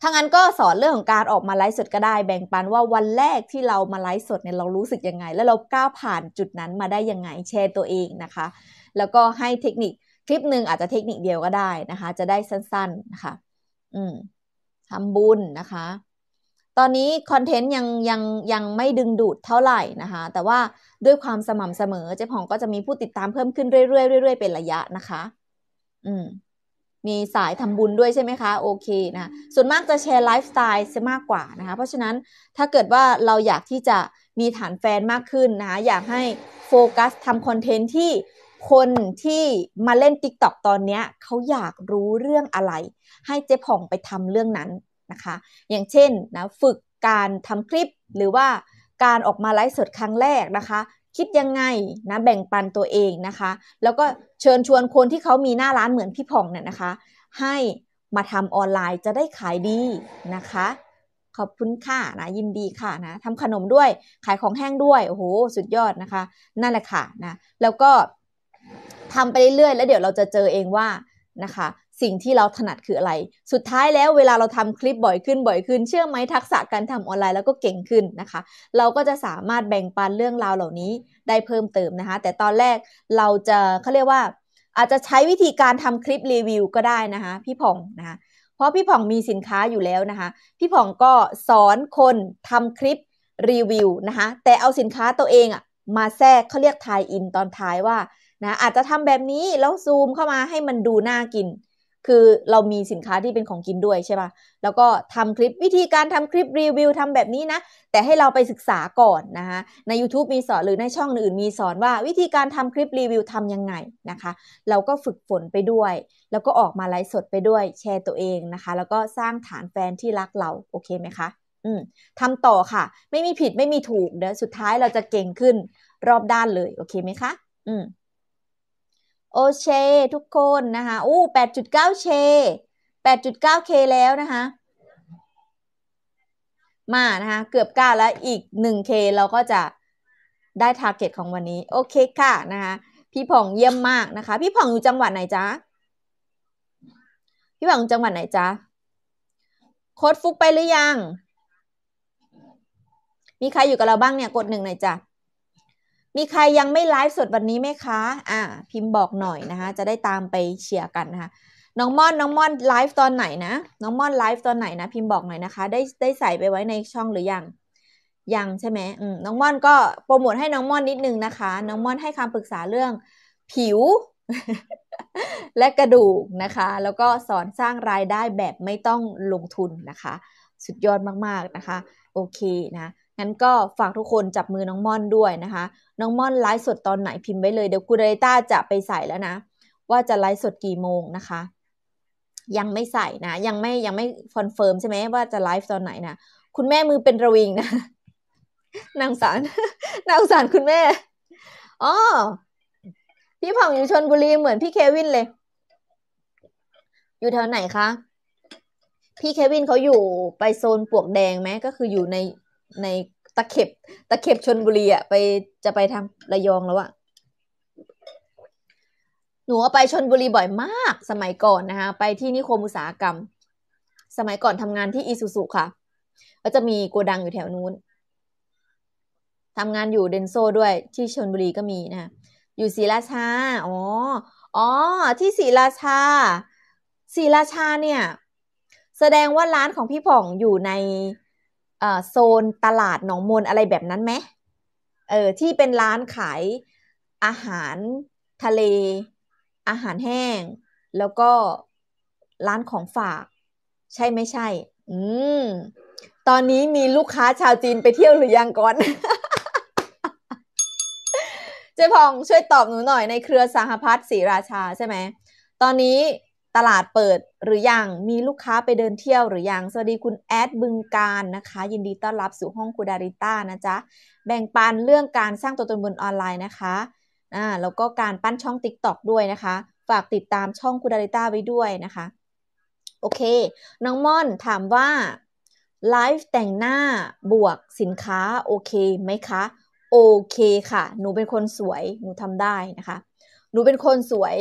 ถ้างั้นก็สอนเรื่องของการออกมาไลฟ์สดก็ได้แบ่งปันว่าวันแรกที่เรามาไลฟ์สดเนี่ยเรารู้สึกยังไง แล้วเราก้าวผ่านจุดนั้นมาได้ยังไงแชร์ตัวเองนะคะ แล้วก็ให้เทคนิคคลิปหนึ่งอาจจะเทคนิคเดียวก็ได้นะคะจะได้สั้นๆนะคะอืมทำบุญนะคะ ตอนนี้คอนเทนต์ยังยังยังไม่ดึงดูดเท่าไหร่นะคะ แต่ว่าด้วยความสม่ำเสมอเจ๊พองก็จะมีผู้ติดตามเพิ่มขึ้นเรื่อยๆเรื่อยๆเป็นระยะนะคะ อืมมีสายทำบุญด้วยใช่ไหมคะ โอเคนะ ส่วนมากจะแชร์ไลฟ์สไตล์ซะมากกว่านะคะ เพราะฉะนั้นถ้าเกิดว่าเราอยากที่จะมีฐานแฟนมากขึ้นนะคะอยากให้โฟกัสทำคอนเทนต์ที่คนที่มาเล่น TikTok ตอนนี้เขาอยากรู้เรื่องอะไร ให้เจ๊ผ่องไปทำเรื่องนั้นนะคะ อย่างเช่นนะฝึกการทำคลิปหรือว่าการออกมาไลฟ์สดครั้งแรกนะคะคิดยังไงนะ แบ่งปันตัวเองนะคะ แล้วก็เชิญชวนคนที่เขามีหน้าร้านเหมือนพี่ผ่องเนี่ยนะคะ ให้มาทำออนไลน์จะได้ขายดีนะคะ ขอบคุณค่ะนะยินดีค่ะนะทำขนมด้วยขายของแห้งด้วยโอ้โหสุดยอดนะคะ นั่นแหละค่ะนะแล้วก็ทำไปเรื่อยๆแล้วเดี๋ยวเราจะเจอเองว่านะคะสิ่งที่เราถนัดคืออะไร สุดท้ายแล้วเวลาเราทำคลิปบ่อยขึ้นบ่อยขึ้น เชื่อไหมทักษะการทำออนไลน์แล้วก็เก่งขึ้นนะคะ เราก็จะสามารถแบ่งปันเรื่องราวเหล่านี้ได้เพิ่มเติมนะคะ แต่ตอนแรกเราจะเขาเรียกว่า อาจจะใช้วิธีการทำคลิปรีวิวก็ได้นะคะ พี่ผ่องนะคะเพราะพี่ผ่องมีสินค้าอยู่แล้วนะคะ พี่ผ่องก็สอนคนทำคลิปรีวิวนะคะ แต่เอาสินค้าตัวเองอะมาแทรกเขาเรียกทายอินตอนท้ายว่า นะอาจจะทำแบบนี้แล้วซูมเข้ามาให้มันดูน่ากินคือเรามีสินค้าที่เป็นของกินด้วยใช่ปะ่ะ แล้วก็ทำคลิปวิธีการทำคลิป รีวิวทำแบบนี้นะ แต่ให้เราไปศึกษาก่อนนะคะใน YouTube มีสอนหรือในช่องอื่น มีสอนว่า วิธีการทำคลิปรีวิวทำยัง ไงนะคะ เราก็ฝึกฝนไปด้วย แล้วก็ออกมา ไลฟ์สดไปด้วยแชร์ตัวเองนะคะ แล้วก็สร้างฐานแฟนที่รักเราโอเคไหมคะ อืมทำต่อค่ะ ไม่มีผิดไม่มีถูกเดี๋ยวสุดท้ายเราจะเก่งขึ้นรอบด้านเลยโอเคไหมคะ อืมโอเชทุกคนนะคะอู้แปดจุดเก้าเชแปดจุดเก้าเคแล้วนะคะมานะคะเกือบเก้าแล้วอีกหนึ่งเคเราก็จะได้ทาร์เก็ตของวันนี้ โอเคค่ะนะคะพี่ผ่องเยี่ยมมากนะคะ พี่ผ่องอยู่จังหวัดไหนจ๊ะ พี่ผ่องจังหวัดไหนจ๊ะโคดฟุกไปหรือยัง มีใครอยู่กับเราบ้างเนี่ยกดหนึ่งหน่อยจ้ะมีใครยังไม่ไลฟ์สดวันนี้ไหมคะ อ่าพิมพ์บอกหน่อยนะคะ จะได้ตามไปเชียร์กันนะคะ น้องม่อนน้องม่อนไลฟ์ตอนไหนนะ น้องม่อนไลฟ์ตอนไหนนะ พิมพ์บอกหน่อยนะคะ ได้ได้ใส่ไปไว้ในช่องหรือยัง ยังใช่ไหมอืม น้องม่อนก็โปรโมทให้น้องม่อนนิดนึงนะคะ น้องม่อนให้คำปรึกษาเรื่อง ผิว และกระดูกนะคะ แล้วก็สอนสร้างรายได้แบบไม่ต้องลงทุนนะคะ สุดยอดมากๆนะคะ โอเคนะงั้นก็ฝากทุกคนจับมือน้องม่อนด้วยนะคะ น้องม่อนไลฟ์สดตอนไหนพิมพ์ไว้เลยเดี๋ยวกูเรต้าจะไปใส่แล้วนะว่าจะไลฟ์สดกี่โมงนะคะ ยังไม่ใส่นะ ยังไม่ยังไม่คอนเฟิร์มใช่ไหมว่าจะไลฟ์ตอนไหนนะคุณแม่มือเป็นระวิงนะ นางสารนางสารคุณแม่อ๋อพี่ผ่องอยู่ชนบุรีเหมือนพี่เควินเลย อยู่แถวไหนคะ พี่เควินเขาอยู่ไปโซนปวกแดงไหมก็คืออยู่ในในตะเข็บตะเข็บชนบุรีอะไปจะไปทาระยองแล้วอะหนูไปชนบุรีบ่อยมากสมัยก่อนนะคะไปที่นิคมอุตสาหกรรม สมัยก่อนทำงานที่อีสุสุค่ะ ก็จะมีโกดังอยู่แถวนู้นทำงานอยู่เดนโซด้วยที่ชนบุรีก็มีนะะอยู่ศรีราชา อ๋ออ๋อ ที่ศรีราชาศรีราชาเนี่ย แสดงว่าร้านของพี่ผ่องอยู่ในโซนตลาดหนองมน อะไรแบบนั้นไหมเออ ที่เป็น ร้าน ขาย อาหาร ทะเล อาหารแห้ง แล้วก็ ร้านของฝาก ใช่ ไม่ ใช่ อืม ตอนนี้มีลูกค้าชาวจีนไปเที่ยวหรือยัง ก่อน เจ๊พองช่วยตอบ หนู หน่อยในเครือสหพัฒน์ศรีราชาใช่ไหม ตอนนี้ลาดเปิดหรือยัง มีลูกค้าไปเดินเที่ยวหรือยัง สวัสดีคุณแอดบึงการนะคะ ยินดีต้อนรับสู่ห้องคูดาริต้านะจ๊ะ แบ่งปันเรื่องการสร้างตัวตนบนออนไลน์นะคะอ่าแล้วก็การปั้นช่อง t ิ k t o กด้วยนะคะ ฝากติดตามช่องคูดาริต้าไว้ด้วยนะคะ โอเค น้องม่อนถามว่าไลฟ์แต่งหน้าบวกสินค้าโอเคไหมคะ โอเคค่ะ หนูเป็นคนสวย หนูทำได้นะคะ หนูเป็นคนสวย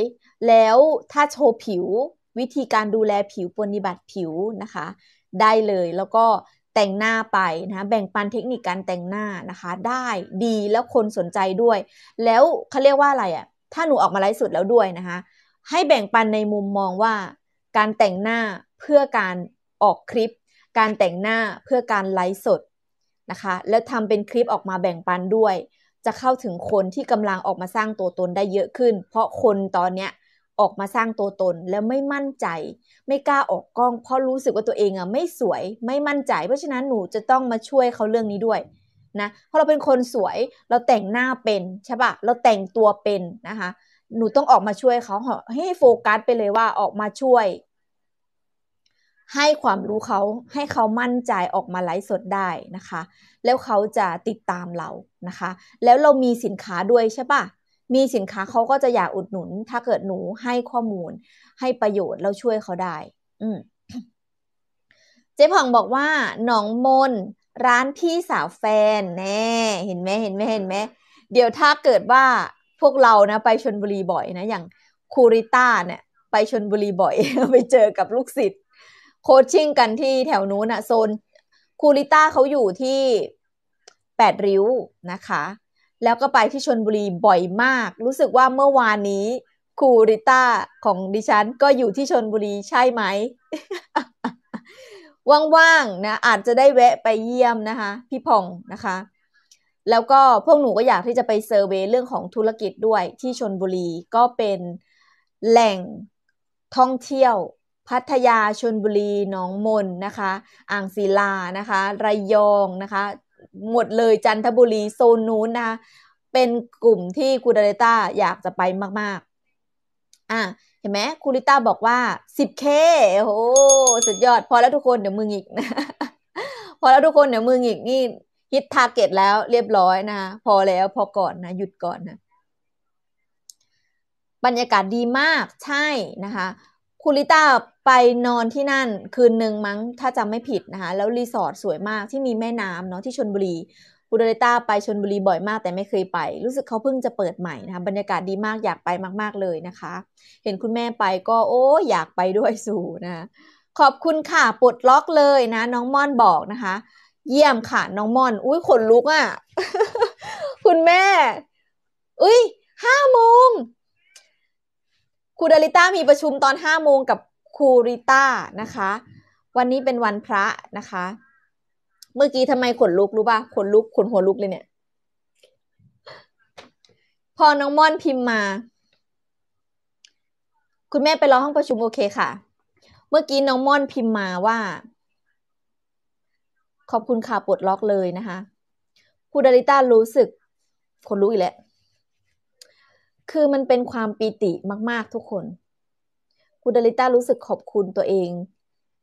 แล้วถ้าโชว์ผิววิธีการดูแลผิวปนิบัติผิวนะคะ ได้เลยแล้วก็แต่งหน้าไปนะแบ่งปันเทคนิคการแต่งหน้านะคะ ได้ดีแล้วคนสนใจด้วย แล้วเขาเรียกว่าอะไรอะ่ะ ถ้าหนูออกมาไลฟ์สดแล้วด้วยนะคะ ให้แบ่งปันในมุมมองว่าการแต่งหน้าเพื่อการออกคลิป การแต่งหน้าเพื่อการไลฟ์สดนะคะ แล้วทำเป็นคลิปออกมาแบ่งปันด้วย จะเข้าถึงคนที่กำลังออกมาสร้างตัวตนได้เยอะขึ้นเพราะคนตอนเนี้ยออกมาสร้างตัวตนแล้วไม่มั่นใจ ไม่กล้าออกกล้อง เพราะรู้สึกว่าตัวเองอ่ะไม่สวยไม่มั่นใจ เพราะฉะนั้นหนูจะต้องมาช่วยเขาเรื่องนี้ด้วยนะเพราะเราเป็นคนสวยเราแต่งหน้าเป็นใช่ปะเราแต่งตัวเป็นนะคะหนูต้องออกมาช่วยเขาให้โฟกัส ไปเลยว่าออกมาช่วย ให้ความรู้เขาให้เขามั่นใจออกมาไลฟ์สดได้นะคะ แล้วเขาจะติดตามเรานะคะแล้วเรามีสินค้าด้วยใช่ปะมีสินค้าเขาก็จะอยากอุดหนุนถ้าเกิดหนูให้ข้อมูล ให้ประโยชน์แล้วช่วยเขาได้ อืมเจ๊ผ่องบอกว่า หนองมนร้านพี่สาวแฟนแน่เห็นไหมเห็นไหมเห็นไหมเดี๋ยวถ้าเกิดว่าพวกเรานะ ไปชนบุรีบ่อย นะ อย่างคูริต้าเนี่ยไปชนบุรีบ่อย ไปเจอกับลูกศิษย์โคชชิ่งกันที่แถวนู้นอะโซน คูริต้าเขาอยู่ที่แปดริ้วนะคะแล้วก็ไปที่ชนบุรีบ่อยมาก รู้สึกว่าเมื่อวานนี้ครูริต้าของดิฉัน ก็อยู่ที่ชนบุรีใช่ไหมว่างๆนะอาจจะได้แวะไปเยี่ยมนะคะ พี่พองนะคะ แล้วก็พวกหนูก็อยากที่จะไปเซอร์เวยเรื่องของธุรกิจด้วยที่ชนบุรีก็เป็นแหล่งท่องเที่ยวพัทยาชนบุรีหนองมนนะคะ อ่างศิลานะคะระยองนะคะหมดเลยจันทบุรีโซนนู้นนะ เป็นกลุ่มที่คูดาริต้าอยากจะไปมาก ๆอ่ะเห็นไหมคูริต้าบอกว่า 10K โอ้สุดยอด พอแล้วทุกคนเดี๋ยวมึงอีกนะพอแล้วทุกคนเดี๋ยวมึงอีก นี่ ฮิตทาร์เก็ตแล้วเรียบร้อยนะพอแล้วพอก่อนนะหยุดก่อนนะ บรรยากาศดีมากใช่นะคะคุณลิต้าไปนอนที่นั่นคืนหนึ่งมั้งถ้าจำไม่ผิดนะคะแล้วรีสอร์ทสวยมากที่มีแม่น้ำเนาะที่ชนบุรีคุณลิต้าไปชนบุรีบ่อยมากแต่ไม่เคยไป รู้สึกเขาเพิ่งจะเปิดใหม่นะคะ บรรยากาศดีมากอยากไปมากๆเลยนะคะ เห็นคุณแม่ไปก็โอ้ อยากไปด้วยสูนะ ขอบคุณค่ะปลดล็อกเลยนะน้องม่อนบอกนะคะ เยี่ยมค่ะน้องม่อนอุ้ยขนลุกอะ่ะ คุณแม่อุ้ยห้าโมงครูดาริต้ามีประชุมตอนห้าโมงกับครูริต้า นะคะ วันนี้เป็นวันพระนะคะ เมื่อกี้ทำไมขนลุกรู้ป่ะขนลุกขนหัวลุกเลยเนี่ยพอน้องม่อนพิมพ์มา คุณแม่ไปรอห้องประชุม โอเคค่ะ เมื่อกี้น้องม่อนพิมพ์มาว่า ขอบคุณค่ะปลดล็อกเลยนะคะครูดาริต้ารู้สึกขนลุกอีกแล้วคือมันเป็นความปีติมากๆทุกคนคุณดลิต้ารู้สึกขอบคุณตัวเอง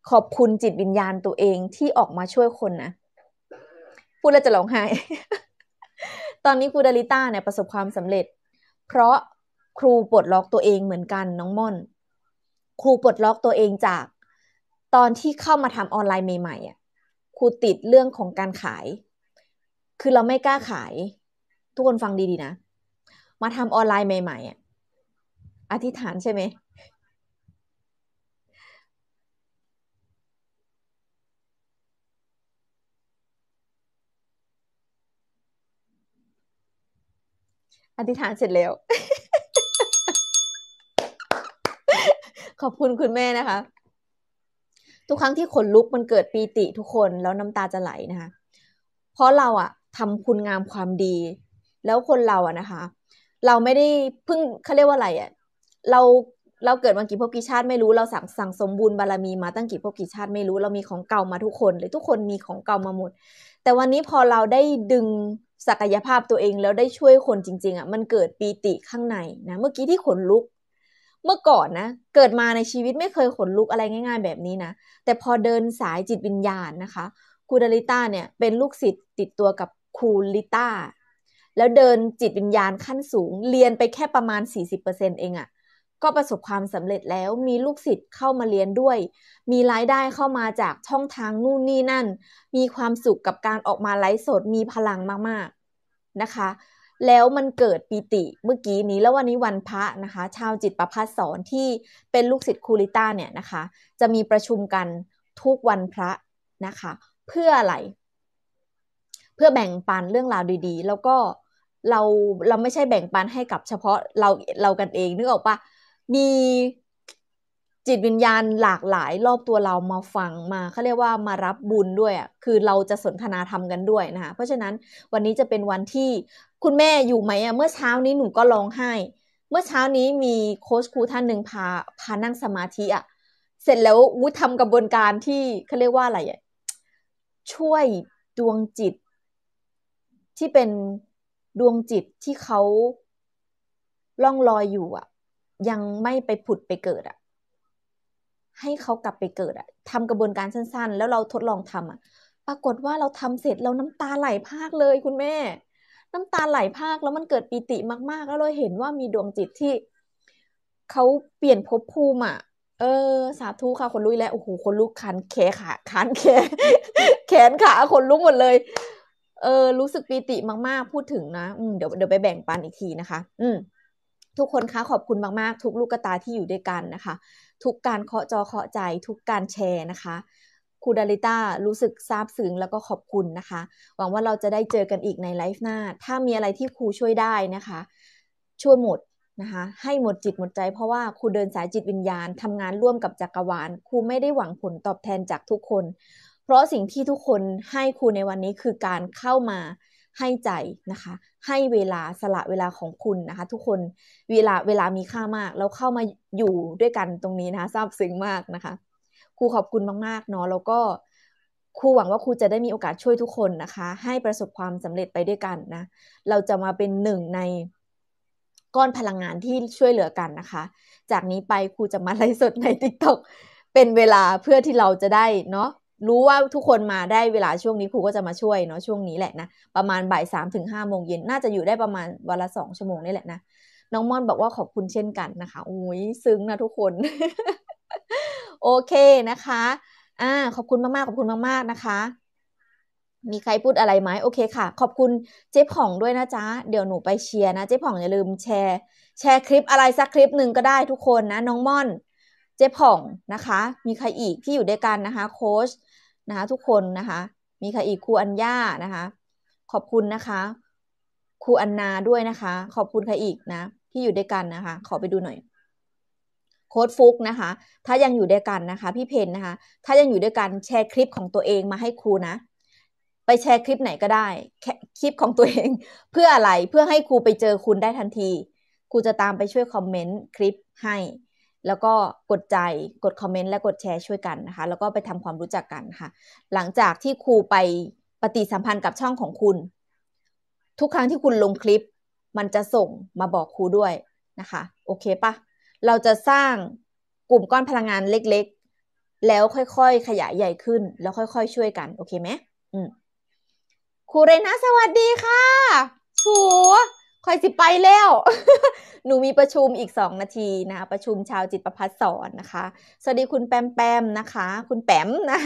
ขอบคุณจิตวิญญาณตัวเองที่ออกมาช่วยคนนะ พูดแล้วจะร้องไห้ ตอนนี้คุณดลิต้าเนี่ยประสบความสำเร็จ เพราะครูปลดล็อกตัวเองเหมือนกันน้องม่อน ครูปลดล็อกตัวเองจากตอนที่เข้ามาทำออนไลน์ใหม่ๆอ่ะ ครูติดเรื่องของการขาย คือเราไม่กล้าขาย ทุกคนฟังดีๆ นะมาทำออนไลน์ใหม่ ๆอ่ะ อธิษฐานใช่ไหมอธิษฐานเสร็จแล้ว ขอบคุณคุณแม่นะคะ ทุกครั้งที่ขนลุกมันเกิดปีติทุกคนแล้วน้ำตาจะไหลนะคะ เพราะเราอะทำคุณงามความดี แล้วคนเราอะนะคะเราไม่ได้เพิ่งเขาเรียกว่าอะไรอ่ะเราเราเกิดมากี่ภพกี่ชาติไม่รู้เราสั่งสั่งสมบูรณ์บารมีมาตั้งกี่ภพกี่ชาติไม่รู้เรามีของเก่ามาทุกคนเลยทุกคนมีของเก่ามาหมด แต่วันนี้พอเราได้ดึงศักยภาพตัวเองแล้วได้ช่วยคนจริงๆอ่ะมันเกิดปีติข้างในนะเมื่อกี้ที่ขนลุก เมื่อก่อนนะ เกิดมาในชีวิตไม่เคยขนลุกอะไรง่าย ๆ แบบนี้นะ แต่พอเดินสายจิตวิญญาณนะคะครูดาลิต้าเนี่ยเป็นลูกศิษย์ติดตัวกับครูลิต้าแล้วเดินจิตวิญญาณขั้นสูงเรียนไปแค่ประมาณ 40%เองอะ่ะก็ประสบความสำเร็จแล้วมีลูกศิษย์เข้ามาเรียนด้วย มีรายได้เข้ามาจากช่องทางนู่นนี่นั่น มีความสุขกับการออกมาไลฟ์สดมีพลังมากๆนะคะ แล้วมันเกิดปีติเมื่อกี้นี้แล้ววันนี้วันพระนะคะ ชาวจิตประพัสสอนที่เป็นลูกศิษย์คูริต้าเนี่ยนะคะจะมีประชุมกันทุกวันพระนะคะ เพื่ออะไรเพื่อแบ่งปันเรื่องราวดี ๆ แล้วก็เเราเราไม่ใช่แบ่งปันให้กับเฉพาะเราเรากันเองนึกออกปะมีจิตวิญญาณหลากหลาย รอบตัวเรามาฟังมาเขาเรียกว่ามารับบุญด้วยอ่ะคือเราจะสนทนาธรรมกันด้วยนะคะเพราะฉะนั้นวันนี้จะเป็นวันที่คุณแม่อยู่ไหมอ่ะ เมื่อเช้านี้หนูก็ร้องไห้ เมื่อเช้านี้มีโค้ชครูท่านหนึ่งพา พานั่งสมาธิอ่ะเสร็จแล้ววุฒิทำกระบวนการที่เขาเรียกว่าอะไรอ่ะช่วยดวงจิตที่เป็นดวงจิตที่เขาล่องลอยอยู่ อ่ะ ยังไม่ไปผุดไปเกิด อ่ะ ให้เขากลับไปเกิดอ่ะทำกระบวนการสั้น ๆ แล้วเราทดลองทำอ่ะ ปรากฏว่าเราทำเสร็จเราน้ำตาไหลพากเลยคุณแม่ น้ำตาไหลพากแล้วมันเกิดปีติมาก ๆ แล้วเราเห็นว่ามีดวงจิตที่เขาเปลี่ยนภพภูมิอ่ะเออ สาธุค่ะคนลุยแล้วโอ้โหคนลุกคันแขนขาคันแขนแขนขาคนลุกหมดเลยเออรู้สึกปีติมากๆพูดถึงนะอืมเดี๋ยวเดี๋ยวไปแบ่งปันอีกทีนะคะอืมทุกคนคะขอบคุณมาก ๆ ทุกลูกตาที่อยู่ด้วยกันนะคะ ทุกการเคาะจอเคาะใจทุกการแชร์นะคะครูดาริต้ารู้สึกซาบซึ้งแล้วก็ขอบคุณนะคะ หวังว่าเราจะได้เจอกันอีกในไลฟ์หน้าถ้ามีอะไรที่ครูช่วยได้นะคะช่วยหมดนะคะ ให้หมดจิตหมดใจ เพราะว่าครูเดินสายจิตวิญญาณทำงานร่วมกับจักรวาลครูไม่ได้หวังผลตอบแทนจากทุกคนเพราะสิ่งที่ทุกคนให้ครูในวันนี้คือการเข้ามาให้ใจนะคะ ให้เวลาสละเวลาของคุณนะคะ ทุกคนเวลาเวลามีค่ามากแล้วเข้ามาอยู่ด้วยกันตรงนี้นะคะซาบซึ้งมากนะคะครูขอบคุณมากๆ เนาะแล้วก็ครูหวังว่าครูจะได้มีโอกาสช่วยทุกคนนะคะ ให้ประสบความสำเร็จไปด้วยกันนะ เราจะมาเป็นหนึ่งใน ก้อนพลังงานที่ช่วยเหลือกันนะคะ จากนี้ไปครูจะมาไลฟ์สดในติต็อกเป็นเวลาเพื่อที่เราจะได้เนาะรู้ว่าทุกคนมาได้เวลาช่วงนี้ครูก็จะมาช่วยเนาะช่วงนี้แหละนะ ประมาณบ่ายสามถึงห้าโมงเย็นน่าจะอยู่ได้ประมาณวันละสองชั่วโมงนี่แหละนะน้องม่อนบอกว่าขอบคุณเช่นกันนะคะอุ้ยซึ้งนะทุกคน โอเคนะคะอ่าขอบคุณมากๆขอบคุณมากๆนะคะ มีใครพูดอะไรไหมโอเคค่ะ ขอบคุณเจ๊ผ่องด้วยนะจ๊ะเดี๋ยวหนูไปเชียร์นะ เจ๊ผ่องอย่าลืมแชร์แชร์คลิปอะไรสักคลิปหนึ่งก็ได้ทุกคนนะน้องม่อน เจ๊ผ่องนะคะ มีใครอีกที่อยู่ด้วยกันนะคะ โค้ชนะคะทุกคนนะคะ มีใครอีกครูอัญญานะคะ ขอบคุณนะคะ ครูอันนาด้วยนะคะ ขอบคุณใครอีกนะ ที่อยู่ด้วยกันนะคะ ขอไปดูหน่อย โค้ดฟุกนะคะถ้ายังอยู่ด้วยกันนะคะ พี่เพนนะคะถ้ายังอยู่ด้วยกันแชร์คลิปของตัวเองมาให้ครูนะไปแชร์คลิปไหนก็ได้ คลิปของตัวเอง เพื่ออะไรเพื่อให้ครูไปเจอคุณได้ทันทีครูจะตามไปช่วยคอมเมนต์คลิปให้แล้วก็กดใจกดคอมเมนต์และกดแชร์ช่วยกันนะคะ แล้วก็ไปทำความรู้จักกันค่ะ หลังจากที่ครูไปปฏิสัมพันธ์กับช่องของคุณ ทุกครั้งที่คุณลงคลิป มันจะส่งมาบอกครูด้วยนะคะ โอเคปะเราจะสร้างกลุ่มก้อนพลังงานเล็กๆ แล้วค่อยๆขยายใหญ่ขึ้น แล้วค่อยๆช่วยกัน โอเคไหมอืมครูเรนะสวัสดีค่ะโหค่อยสิไปแล้ว หนูมีประชุมอีกสองนาทีนะประชุมชาวจิตประพัฒสอนนะคะ สวัสดีคุณแปมแปมนะคะ คุณแปมนะ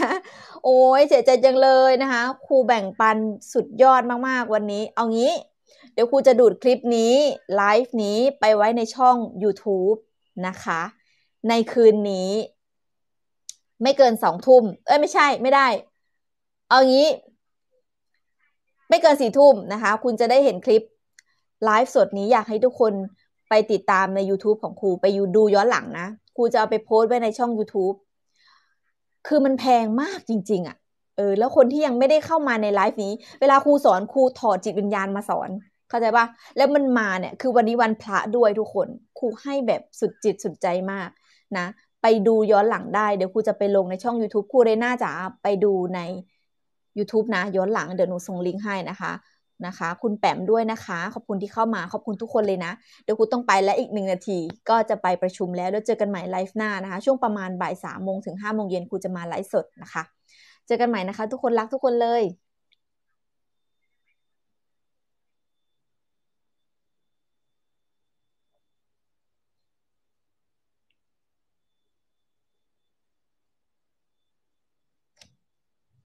โอ้ย เสียใจจังเลยนะคะ ครูแบ่งปันสุดยอดมาก ๆ วันนี้ เอางี้ เดี๋ยวครูจะดูดคลิปนี้ไลฟ์นี้ไปไว้ในช่อง YouTube นะคะ ในคืนนี้ ไม่เกินสองทุ่ม เอ้ย ไม่ใช่ไม่ได้ เอางี้ ไม่เกินสี่ทุ่มนะคะ คุณจะได้เห็นคลิปไลฟ์สดนี้อยากให้ทุกคนไปติดตามใน YouTube ของครูไปดูย้อนหลังนะครูจะ เอา ไปโพสต์ไว้ในช่อง YouTube คือมันแพงมากจริง ๆอะ่ะ เออ แล้วคนที่ยังไม่ได้เข้ามาในไลฟ์นี้ เวลาครูสอนครูถอดจิต วิญญาณมาสอน เข้าใจป่ะแล้วมันมา เนี่ย คือวันนี้วันพระ ด้วยทุกคนครูให้แบบสุดจิตสุดใจมากนะ ไปดูย้อนหลังได้เดี๋ยวครูจะไปลงในช่อง YouTube ครูเรน่าจ๋าไปดูใน YouTube นะย้อนหลังเดี๋ยวหนูส่งลิงก์ให้นะคะนะคะคุณแปมด้วยนะคะขอบคุณที่เข้ามาขอบคุณทุกคนเลยนะ เดี๋ยวคุณต้องไปแล้วอีกหนึ่งนาที ก็จะไปประชุมแล้วแล้วเจอกันใหม่ไลฟ์หน้านะคะ ช่วงประมาณบ่ายสามโมงถึงห้าโมงเย็นคุณจะมาไลฟ์สดนะคะเจอกันใหม่นะคะทุกคนรักทุกคนเลย